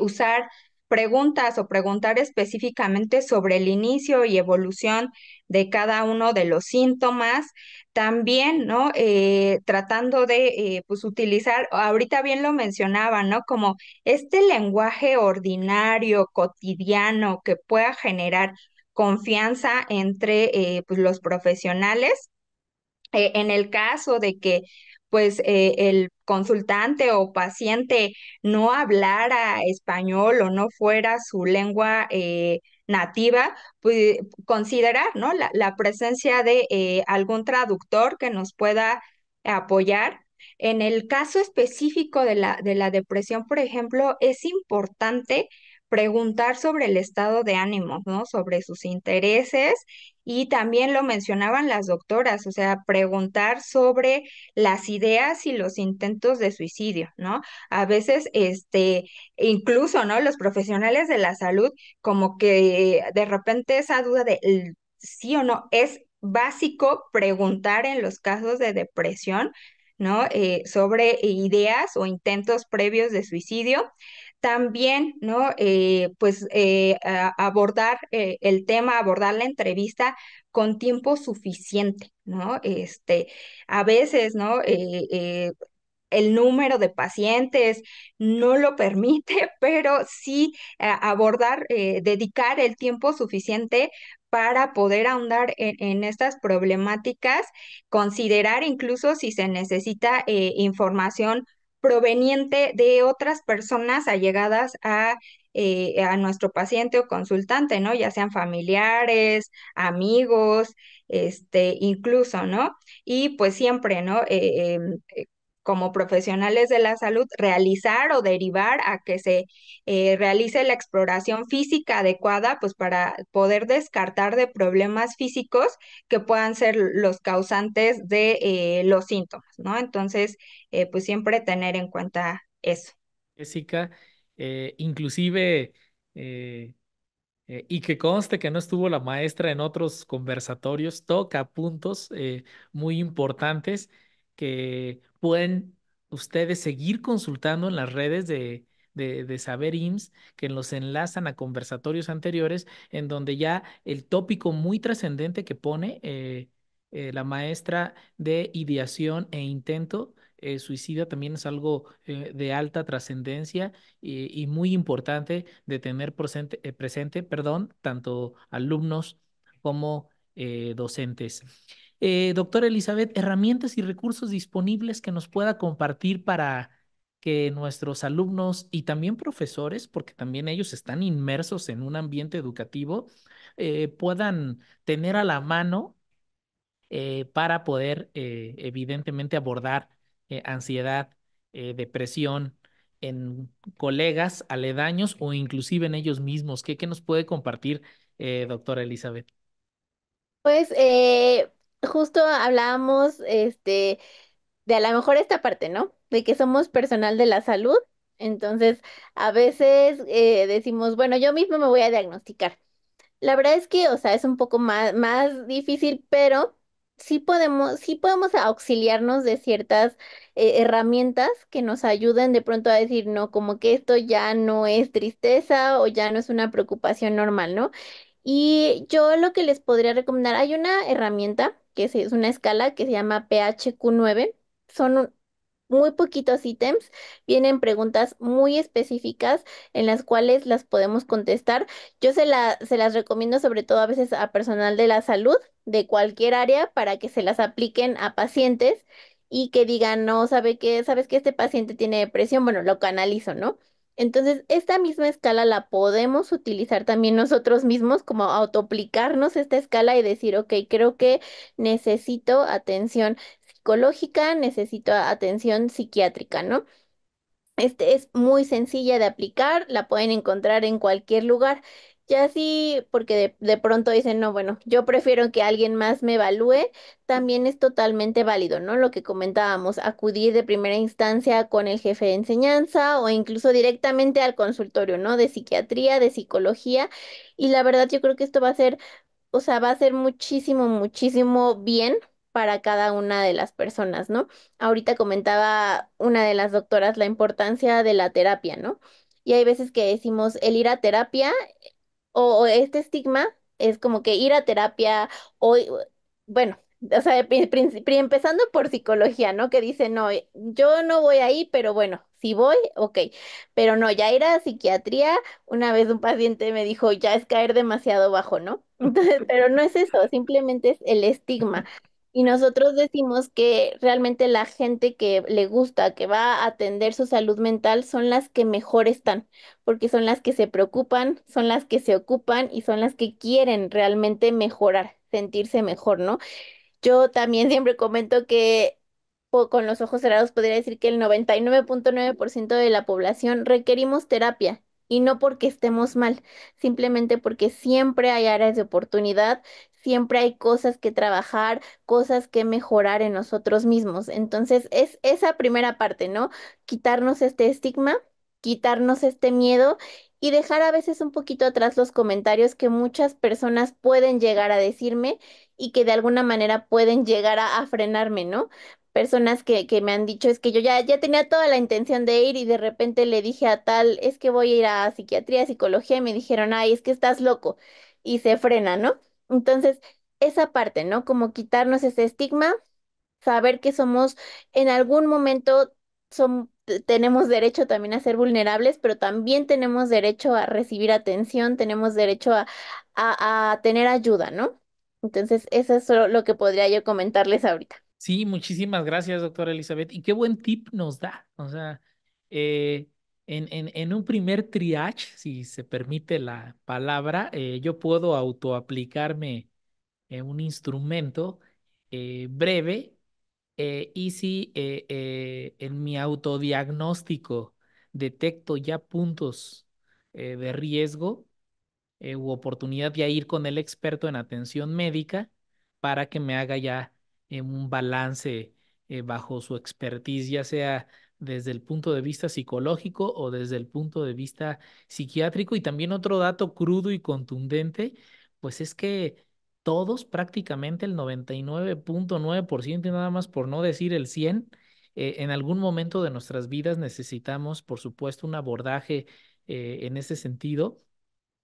usar preguntas o preguntar específicamente sobre el inicio y evolución de cada uno de los síntomas. También, ¿no? Eh, tratando de, eh, pues, utilizar, ahorita bien lo mencionaba, ¿no? Como este lenguaje ordinario, cotidiano, que pueda generar confianza entre eh, pues, los profesionales. en el caso de que pues eh, el consultante o paciente no hablara español o no fuera su lengua eh, nativa, pues, considerar ¿no? la, presencia de eh, algún traductor que nos pueda apoyar. En el caso específico de la, de la depresión, por ejemplo, es importante preguntar sobre el estado de ánimo, ¿no? Sobre sus intereses y también lo mencionaban las doctoras, o sea, preguntar sobre las ideas y los intentos de suicidio, ¿no? A veces, este, incluso, ¿no? Los profesionales de la salud, como que de repente esa duda de sí o no, es básico preguntar en los casos de depresión, ¿no? Eh, sobre ideas o intentos previos de suicidio. También, ¿no? Eh, pues eh, abordar eh, el tema, abordar la entrevista con tiempo suficiente, ¿no? Este, a veces, ¿no? el número de pacientes no lo permite, pero sí abordar, dedicar el tiempo suficiente para poder ahondar en, estas problemáticas, considerar incluso si se necesita información proveniente de otras personas allegadas a, eh, a nuestro paciente o consultante, ¿no? Ya sean familiares, amigos, este, incluso, ¿no? Y pues siempre, ¿no? Eh, em, eh, como profesionales de la salud realizar o derivar a que se eh, realice la exploración física adecuada, pues para poder descartar de problemas físicos que puedan ser los causantes de eh, los síntomas, ¿no? Entonces, eh, pues siempre tener en cuenta eso. Jessica, inclusive, y que conste que no estuvo la maestra en otros conversatorios, toca puntos muy importantes que pueden ustedes seguir consultando en las redes de, de, Saber IMSS que los enlazan a conversatorios anteriores en donde ya el tópico muy trascendente que pone eh, eh, la maestra de ideación e intento eh, suicida también es algo de alta trascendencia y, muy importante de tener presente, presente perdón, tanto alumnos como docentes. Eh, doctora Elizabeth, herramientas y recursos disponibles que nos pueda compartir para que nuestros alumnos y también profesores, porque también ellos están inmersos en un ambiente educativo, eh, puedan tener a la mano eh, para poder, eh, evidentemente, abordar ansiedad, depresión en colegas aledaños o inclusive en ellos mismos. ¿Qué, qué nos puede compartir, doctora Elizabeth? Pues justo hablábamos, este, de a lo mejor esta parte, ¿no? De que somos personal de la salud. Entonces, a veces eh, decimos, bueno, yo mismo me voy a diagnosticar. La verdad es que, o sea, es un poco más, más difícil, pero sí podemos, sí podemos auxiliarnos de ciertas eh, herramientas que nos ayuden de pronto a decir, no, como que esto ya no es tristeza o ya no es una preocupación normal, ¿no? Y yo lo que les podría recomendar, hay una herramienta que es una escala que se llama PHQ9. Son muy poquitos ítems, vienen preguntas muy específicas en las cuales las podemos contestar. Yo se, se las recomiendo sobre todo a veces a personal de la salud de cualquier área para que se las apliquen a pacientes y que digan, no, sabe qué sabes que este paciente tiene depresión, bueno, lo canalizo, ¿no? Entonces, esta misma escala la podemos utilizar también nosotros mismos, como autoplicarnos esta escala y decir, ok, creo que necesito atención psicológica, necesito atención psiquiátrica, ¿no? Este es muy sencilla de aplicar, la pueden encontrar en cualquier lugar. Ya sí, porque de, pronto dicen, no, bueno, yo prefiero que alguien más me evalúe, también es totalmente válido, ¿no? Lo que comentábamos, acudir de primera instancia con el jefe de enseñanza o incluso directamente al consultorio, ¿no? De psiquiatría, de psicología. Y la verdad yo creo que esto va a ser, o sea, va a ser muchísimo, muchísimo bien para cada una de las personas, ¿no? Ahorita comentaba una de las doctoras la importancia de la terapia, ¿no? Y hay veces que decimos, el ir a terapia o, este estigma es como que ir a terapia o, bueno, o sea, empezando por psicología, ¿no? Que dice, no, eh, yo no voy ahí, pero bueno, si voy, ok. Pero no, ya ir a psiquiatría, una vez un paciente me dijo, ya es caer demasiado bajo, ¿no? Entonces, pero no es eso, simplemente es el estigma y nosotros decimos que realmente la gente que le gusta, que va a atender su salud mental, son las que mejor están, porque son las que se preocupan, son las que se ocupan y son las que quieren realmente mejorar, sentirse mejor, ¿no? Yo también siempre comento que con los ojos cerrados podría decir que el 99.9% de la población requerimos terapia y no porque estemos mal, simplemente porque siempre hay áreas de oportunidad siempre hay cosas que trabajar, cosas que mejorar en nosotros mismos. Entonces, es esa primera parte, ¿no? Quitarnos este estigma, quitarnos este miedo y dejar a veces un poquito atrás los comentarios que muchas personas pueden llegar a decirme y que de alguna manera pueden llegar a, frenarme, ¿no? personas que, que, me han dicho es que yo ya, ya tenía toda la intención de ir y de repente le dije a tal, es que voy a ir a psiquiatría, psicología, y me dijeron, ay, es que estás loco, y se frena, ¿no? Entonces, esa parte, ¿no? Como quitarnos ese estigma, saber que somos en algún momento son, tenemos derecho también a ser vulnerables, pero también tenemos derecho a recibir atención, tenemos derecho a, a, tener ayuda, ¿no? Entonces, eso es lo que podría yo comentarles ahorita. Sí, muchísimas gracias, doctora Elizabeth. Y qué buen tip nos da. O sea, eh, en, un primer triage, si se permite la palabra, eh, yo puedo autoaplicarme en un instrumento eh, breve eh, y si en mi autodiagnóstico detecto ya puntos de riesgo u oportunidad de ir con el experto en atención médica para que me haga ya un balance bajo su expertise, ya sea desde el punto de vista psicológico o desde el punto de vista psiquiátrico. Y también otro dato crudo y contundente, pues es que todos, prácticamente el 99.9%, y nada más por no decir el 100%, eh, en algún momento de nuestras vidas necesitamos, por supuesto, un abordaje eh, en ese sentido,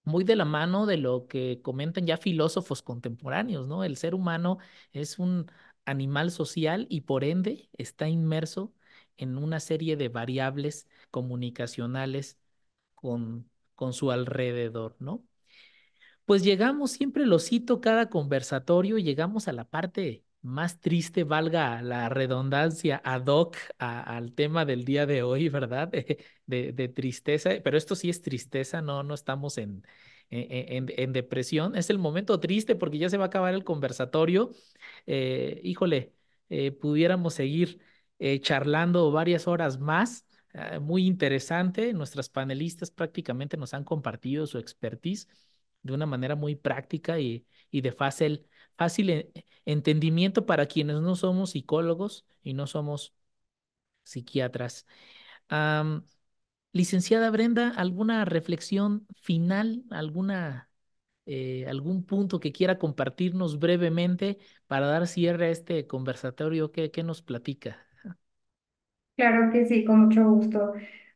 muy de la mano de lo que comentan ya filósofos contemporáneos, ¿no? El ser humano es un animal social y por ende está inmerso en una serie de variables comunicacionales con, con su alrededor, ¿no? Pues llegamos, siempre lo cito cada conversatorio, llegamos a la parte más triste, valga la redundancia ad hoc al tema del día de hoy, ¿verdad? De, tristeza, pero esto sí es tristeza, no, no estamos en, en, depresión. Es el momento triste porque ya se va a acabar el conversatorio. Eh, híjole, eh, pudiéramos seguir eh, charlando varias horas más. Ah, muy interesante. Nuestras panelistas prácticamente nos han compartido su expertise de una manera muy práctica y, de fácil, fácil eh, entendimiento para quienes no somos psicólogos y no somos psiquiatras. licenciada Brenda, ¿alguna reflexión final, alguna, eh, algún punto que quiera compartirnos brevemente para dar cierre a este conversatorio? que qué nos platica? Claro que sí, con mucho gusto.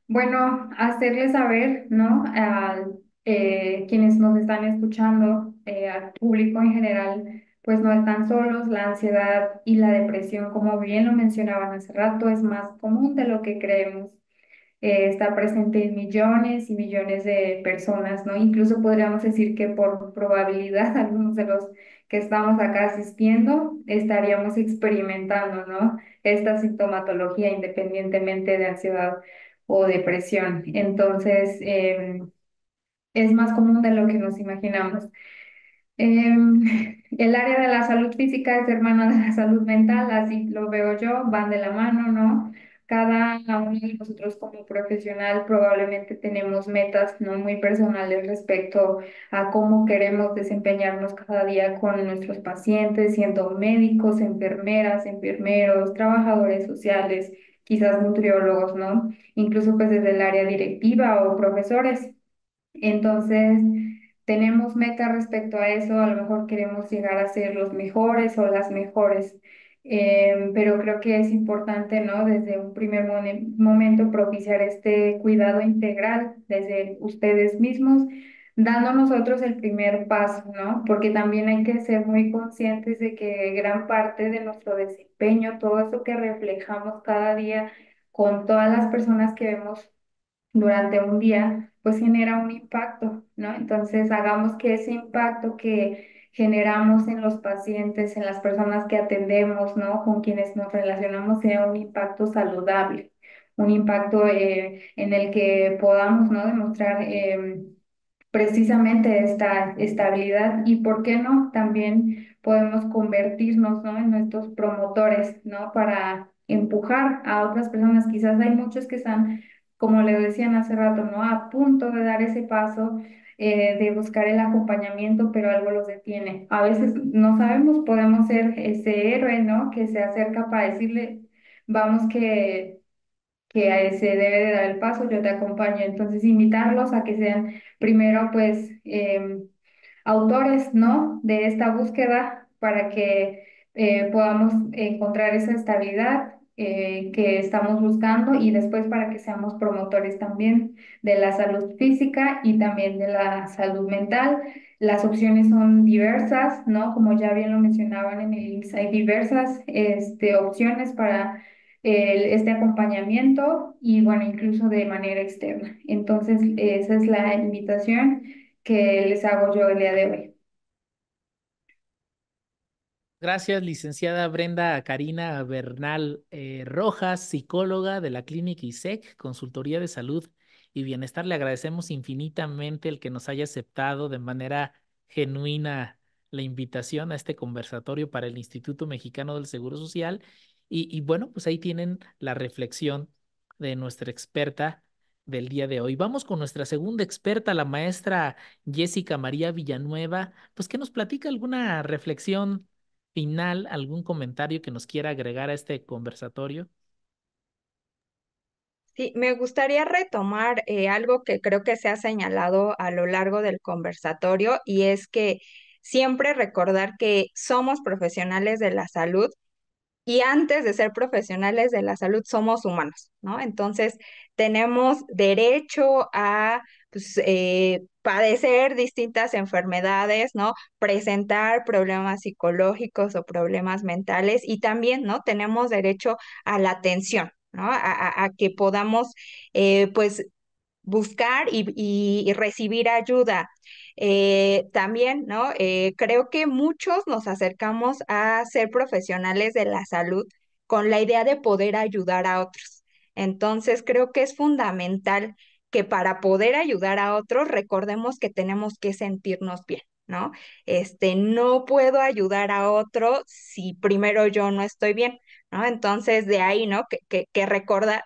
Bueno, hacerles saber, ¿no? A eh, quienes nos están escuchando, eh, al público en general, pues no están solos. La ansiedad y la depresión, como bien lo mencionaban hace rato, es más común de lo que creemos. Eh, está presente en millones y millones de personas, ¿no? Incluso podríamos decir que por probabilidad algunos de los que estamos acá asistiendo, estaríamos experimentando, ¿no? Esta sintomatología independientemente de ansiedad o depresión. Entonces, em, es más común de lo que nos imaginamos. Em, el área de la salud física es hermana de la salud mental, así lo veo yo, van de la mano, ¿no? cada uno de nosotros como profesional probablemente tenemos metas no muy personales respecto a cómo queremos desempeñarnos cada día con nuestros pacientes, siendo médicos, enfermeras, enfermeros, trabajadores sociales, quizás nutriólogos, ¿no? Incluso pues desde el área directiva o profesores. Entonces, tenemos metas respecto a eso, a lo mejor queremos llegar a ser los mejores o las mejores eh, pero creo que es importante, ¿no? Desde un primer momento propiciar este cuidado integral desde ustedes mismos, dando nosotros el primer paso, ¿no? Porque también hay que ser muy conscientes de que gran parte de nuestro desempeño, todo eso que reflejamos cada día con todas las personas que vemos durante un día, pues genera un impacto, ¿no? Entonces hagamos que ese impacto que generamos en los pacientes, en las personas que atendemos, ¿no? Con quienes nos relacionamos, sea un impacto saludable, un impacto eh, en el que podamos, ¿no? Demostrar em, precisamente esta estabilidad y, ¿por qué no? También podemos convertirnos, ¿no? En nuestros promotores, ¿no? Para empujar a otras personas. Quizás hay muchos que están, como le decían hace rato, ¿no? A punto de dar ese paso eh, de buscar el acompañamiento, pero algo los detiene. A veces no sabemos, podemos ser ese héroe, ¿no? Que se acerca para decirle, vamos que, que se debe de dar el paso, yo te acompaño. Entonces, invitarlos a que sean primero, pues, em, autores, ¿no? De esta búsqueda para que eh, podamos encontrar esa estabilidad eh, que estamos buscando y después para que seamos promotores también de la salud física y también de la salud mental. Las opciones son diversas, ¿no? Como ya bien lo mencionaban en el hay diversas este, opciones para este acompañamiento y, bueno, incluso de manera externa. Entonces, esa es la invitación que les hago yo el día de hoy. Gracias, licenciada Brenda Karina Bernal eh, Rojas, psicóloga de la Clínica ISEC, Consultoría de Salud y Bienestar. Le agradecemos infinitamente el que nos haya aceptado de manera genuina la invitación a este conversatorio para el Instituto Mexicano del Seguro Social. Y, y, bueno, pues ahí tienen la reflexión de nuestra experta del día de hoy. Vamos con nuestra segunda experta, la maestra Jessica María Villanueva, pues que nos platica alguna reflexión final algún comentario que nos quiera agregar a este conversatorio? Sí, me gustaría retomar eh, algo que creo que se ha señalado a lo largo del conversatorio y es que siempre recordar que somos profesionales de la salud y antes de ser profesionales de la salud somos humanos, ¿no? Entonces, tenemos derecho a pues, eh, padecer distintas enfermedades, ¿no? Presentar problemas psicológicos o problemas mentales y también, ¿no? Tenemos derecho a la atención, ¿no? A, que podamos, eh, pues, buscar y, recibir ayuda. Eh, también, ¿no? creo que muchos nos acercamos a ser profesionales de la salud con la idea de poder ayudar a otros. Entonces, creo que es fundamental que para poder ayudar a otros, recordemos que tenemos que sentirnos bien. ¿no? Este, no puedo ayudar a otro si primero yo no estoy bien, ¿no? Entonces, de ahí, ¿no? Que, que, recordar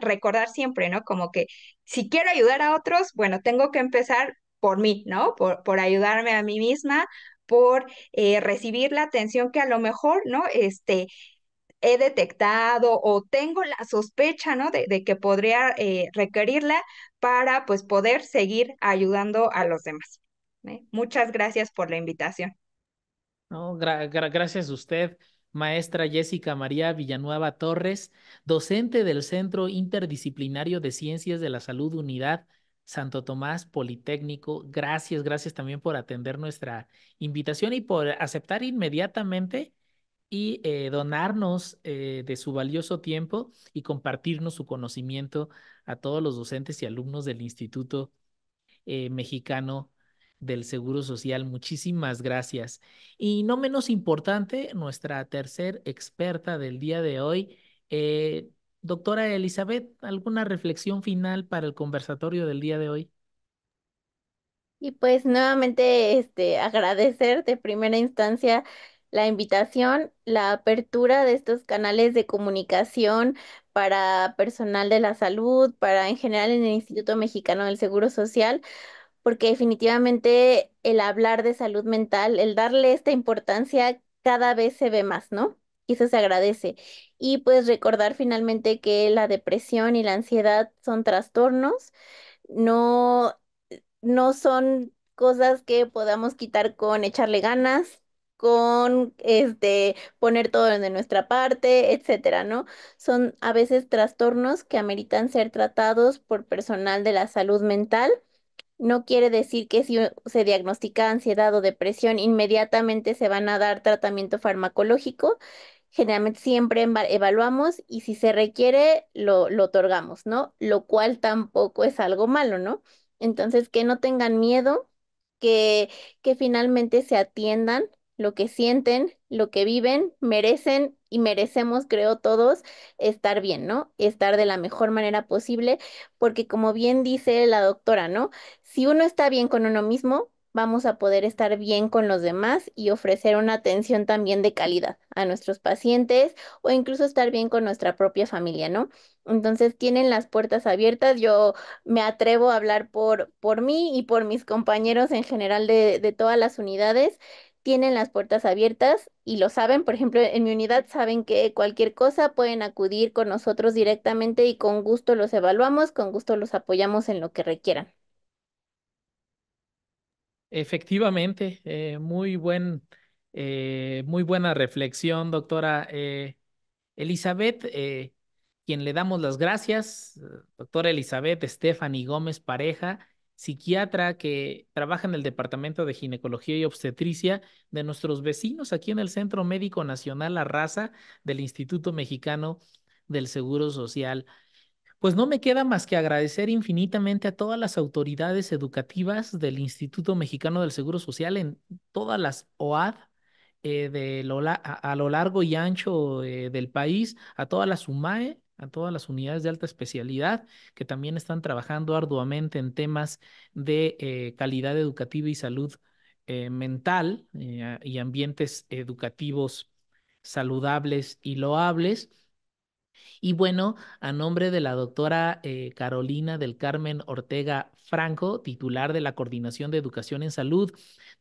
siempre, ¿no? Como que si quiero ayudar a otros, bueno, tengo que empezar por mí, ¿no? Por, por ayudarme a mí misma, por eh, recibir la atención que a lo mejor, ¿no? Este, he detectado o tengo la sospecha, ¿no? De, que podría eh, requerirla para, pues, poder seguir ayudando a los demás. ¿eh? Muchas gracias por la invitación. No, gracias a usted, maestra Jessica María Villanueva Torres, docente del Centro Interdisciplinario de Ciencias de la Salud Unidad Santo Tomás Politécnico. Gracias, gracias también por atender nuestra invitación y por aceptar inmediatamente y eh, donarnos eh, de su valioso tiempo y compartirnos su conocimiento a todos los docentes y alumnos del Instituto eh, Mexicano del Seguro Social. Muchísimas gracias. Y no menos importante, nuestra tercer experta del día de hoy, doctora Elizabeth, ¿alguna reflexión final para el conversatorio del día de hoy? Y pues nuevamente este, de primera instancia la invitación, la apertura de estos canales de comunicación para personal de la salud, para en general en el Instituto Mexicano del Seguro Social, porque definitivamente el hablar de salud mental, el darle esta importancia cada vez se ve más, ¿no? Y eso se agradece. Y pues recordar finalmente que la depresión y la ansiedad son trastornos, no, no son cosas que podamos quitar con echarle ganas, con este poner todo de nuestra parte, etcétera, ¿no? Son a veces trastornos que ameritan ser tratados por personal de la salud mental. No quiere decir que si se diagnostica ansiedad o depresión, inmediatamente se van a dar tratamiento farmacológico. Generalmente siempre evaluamos y si se requiere, lo, lo otorgamos, ¿no? Lo cual tampoco es algo malo, ¿no? Entonces, que no tengan miedo, que, que finalmente se atiendan lo que sienten, lo que viven, merecen y merecemos, creo todos, estar bien, ¿no? Estar de la mejor manera posible, porque como bien dice la doctora, ¿no? Si uno está bien con uno mismo, vamos a poder estar bien con los demás y ofrecer una atención también de calidad a nuestros pacientes o incluso estar bien con nuestra propia familia, ¿no? Entonces tienen las puertas abiertas. Yo me atrevo a hablar por, por mí y por mis compañeros en general de, de todas las unidades tienen las puertas abiertas y lo saben. Por ejemplo, en mi unidad saben que cualquier cosa pueden acudir con nosotros directamente y con gusto los evaluamos, con gusto los apoyamos en lo que requieran. Efectivamente, eh, muy buen, eh, muy buena reflexión, doctora eh, Elizabeth, quien le damos las gracias, doctora Elizabeth Stephanie Gómez Pareja psiquiatra que trabaja en el Departamento de Ginecología y Obstetricia de nuestros vecinos aquí en el Centro Médico Nacional La Raza del Instituto Mexicano del Seguro Social. Pues no me queda más que agradecer infinitamente a todas las autoridades educativas del Instituto Mexicano del Seguro Social en todas las OAD eh, a, lo largo y ancho eh, del país, a todas las UMAE, a todas las unidades de alta especialidad que también están trabajando arduamente en temas de eh, calidad educativa y salud eh, mental eh, y ambientes educativos saludables y loables. Y bueno, a nombre de la doctora Carolina del Carmen Ortega Franco, titular de la Coordinación de Educación en Salud,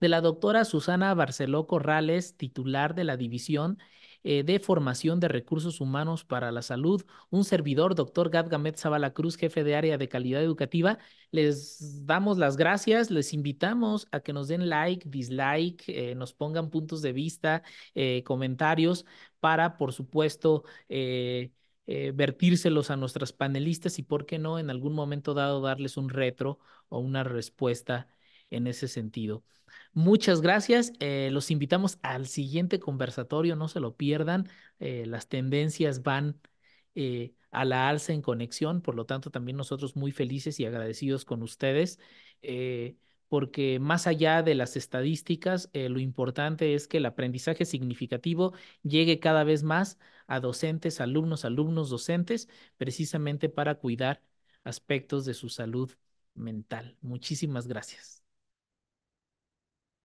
de la doctora Susana Barceló Corrales, titular de la División eh, de Formación de Recursos Humanos para la Salud. Un servidor, doctor Gadgamet Zavala Cruz, jefe de área de calidad educativa. Les damos las gracias, les invitamos a que nos den like, dislike, eh, nos pongan puntos de vista, eh, comentarios para, por supuesto, vertírselos a nuestras panelistas y, por qué no, en algún momento dado darles un retro o una respuesta en ese sentido. Muchas gracias. Eh, los invitamos al siguiente conversatorio, no se lo pierdan. Eh, las tendencias van eh, a la alza en conexión, por lo tanto también nosotros muy felices y agradecidos con ustedes, porque más allá de las estadísticas, lo importante es que el aprendizaje significativo llegue cada vez más a docentes, alumnos, alumnos, docentes, precisamente para cuidar aspectos de su salud mental. Muchísimas gracias.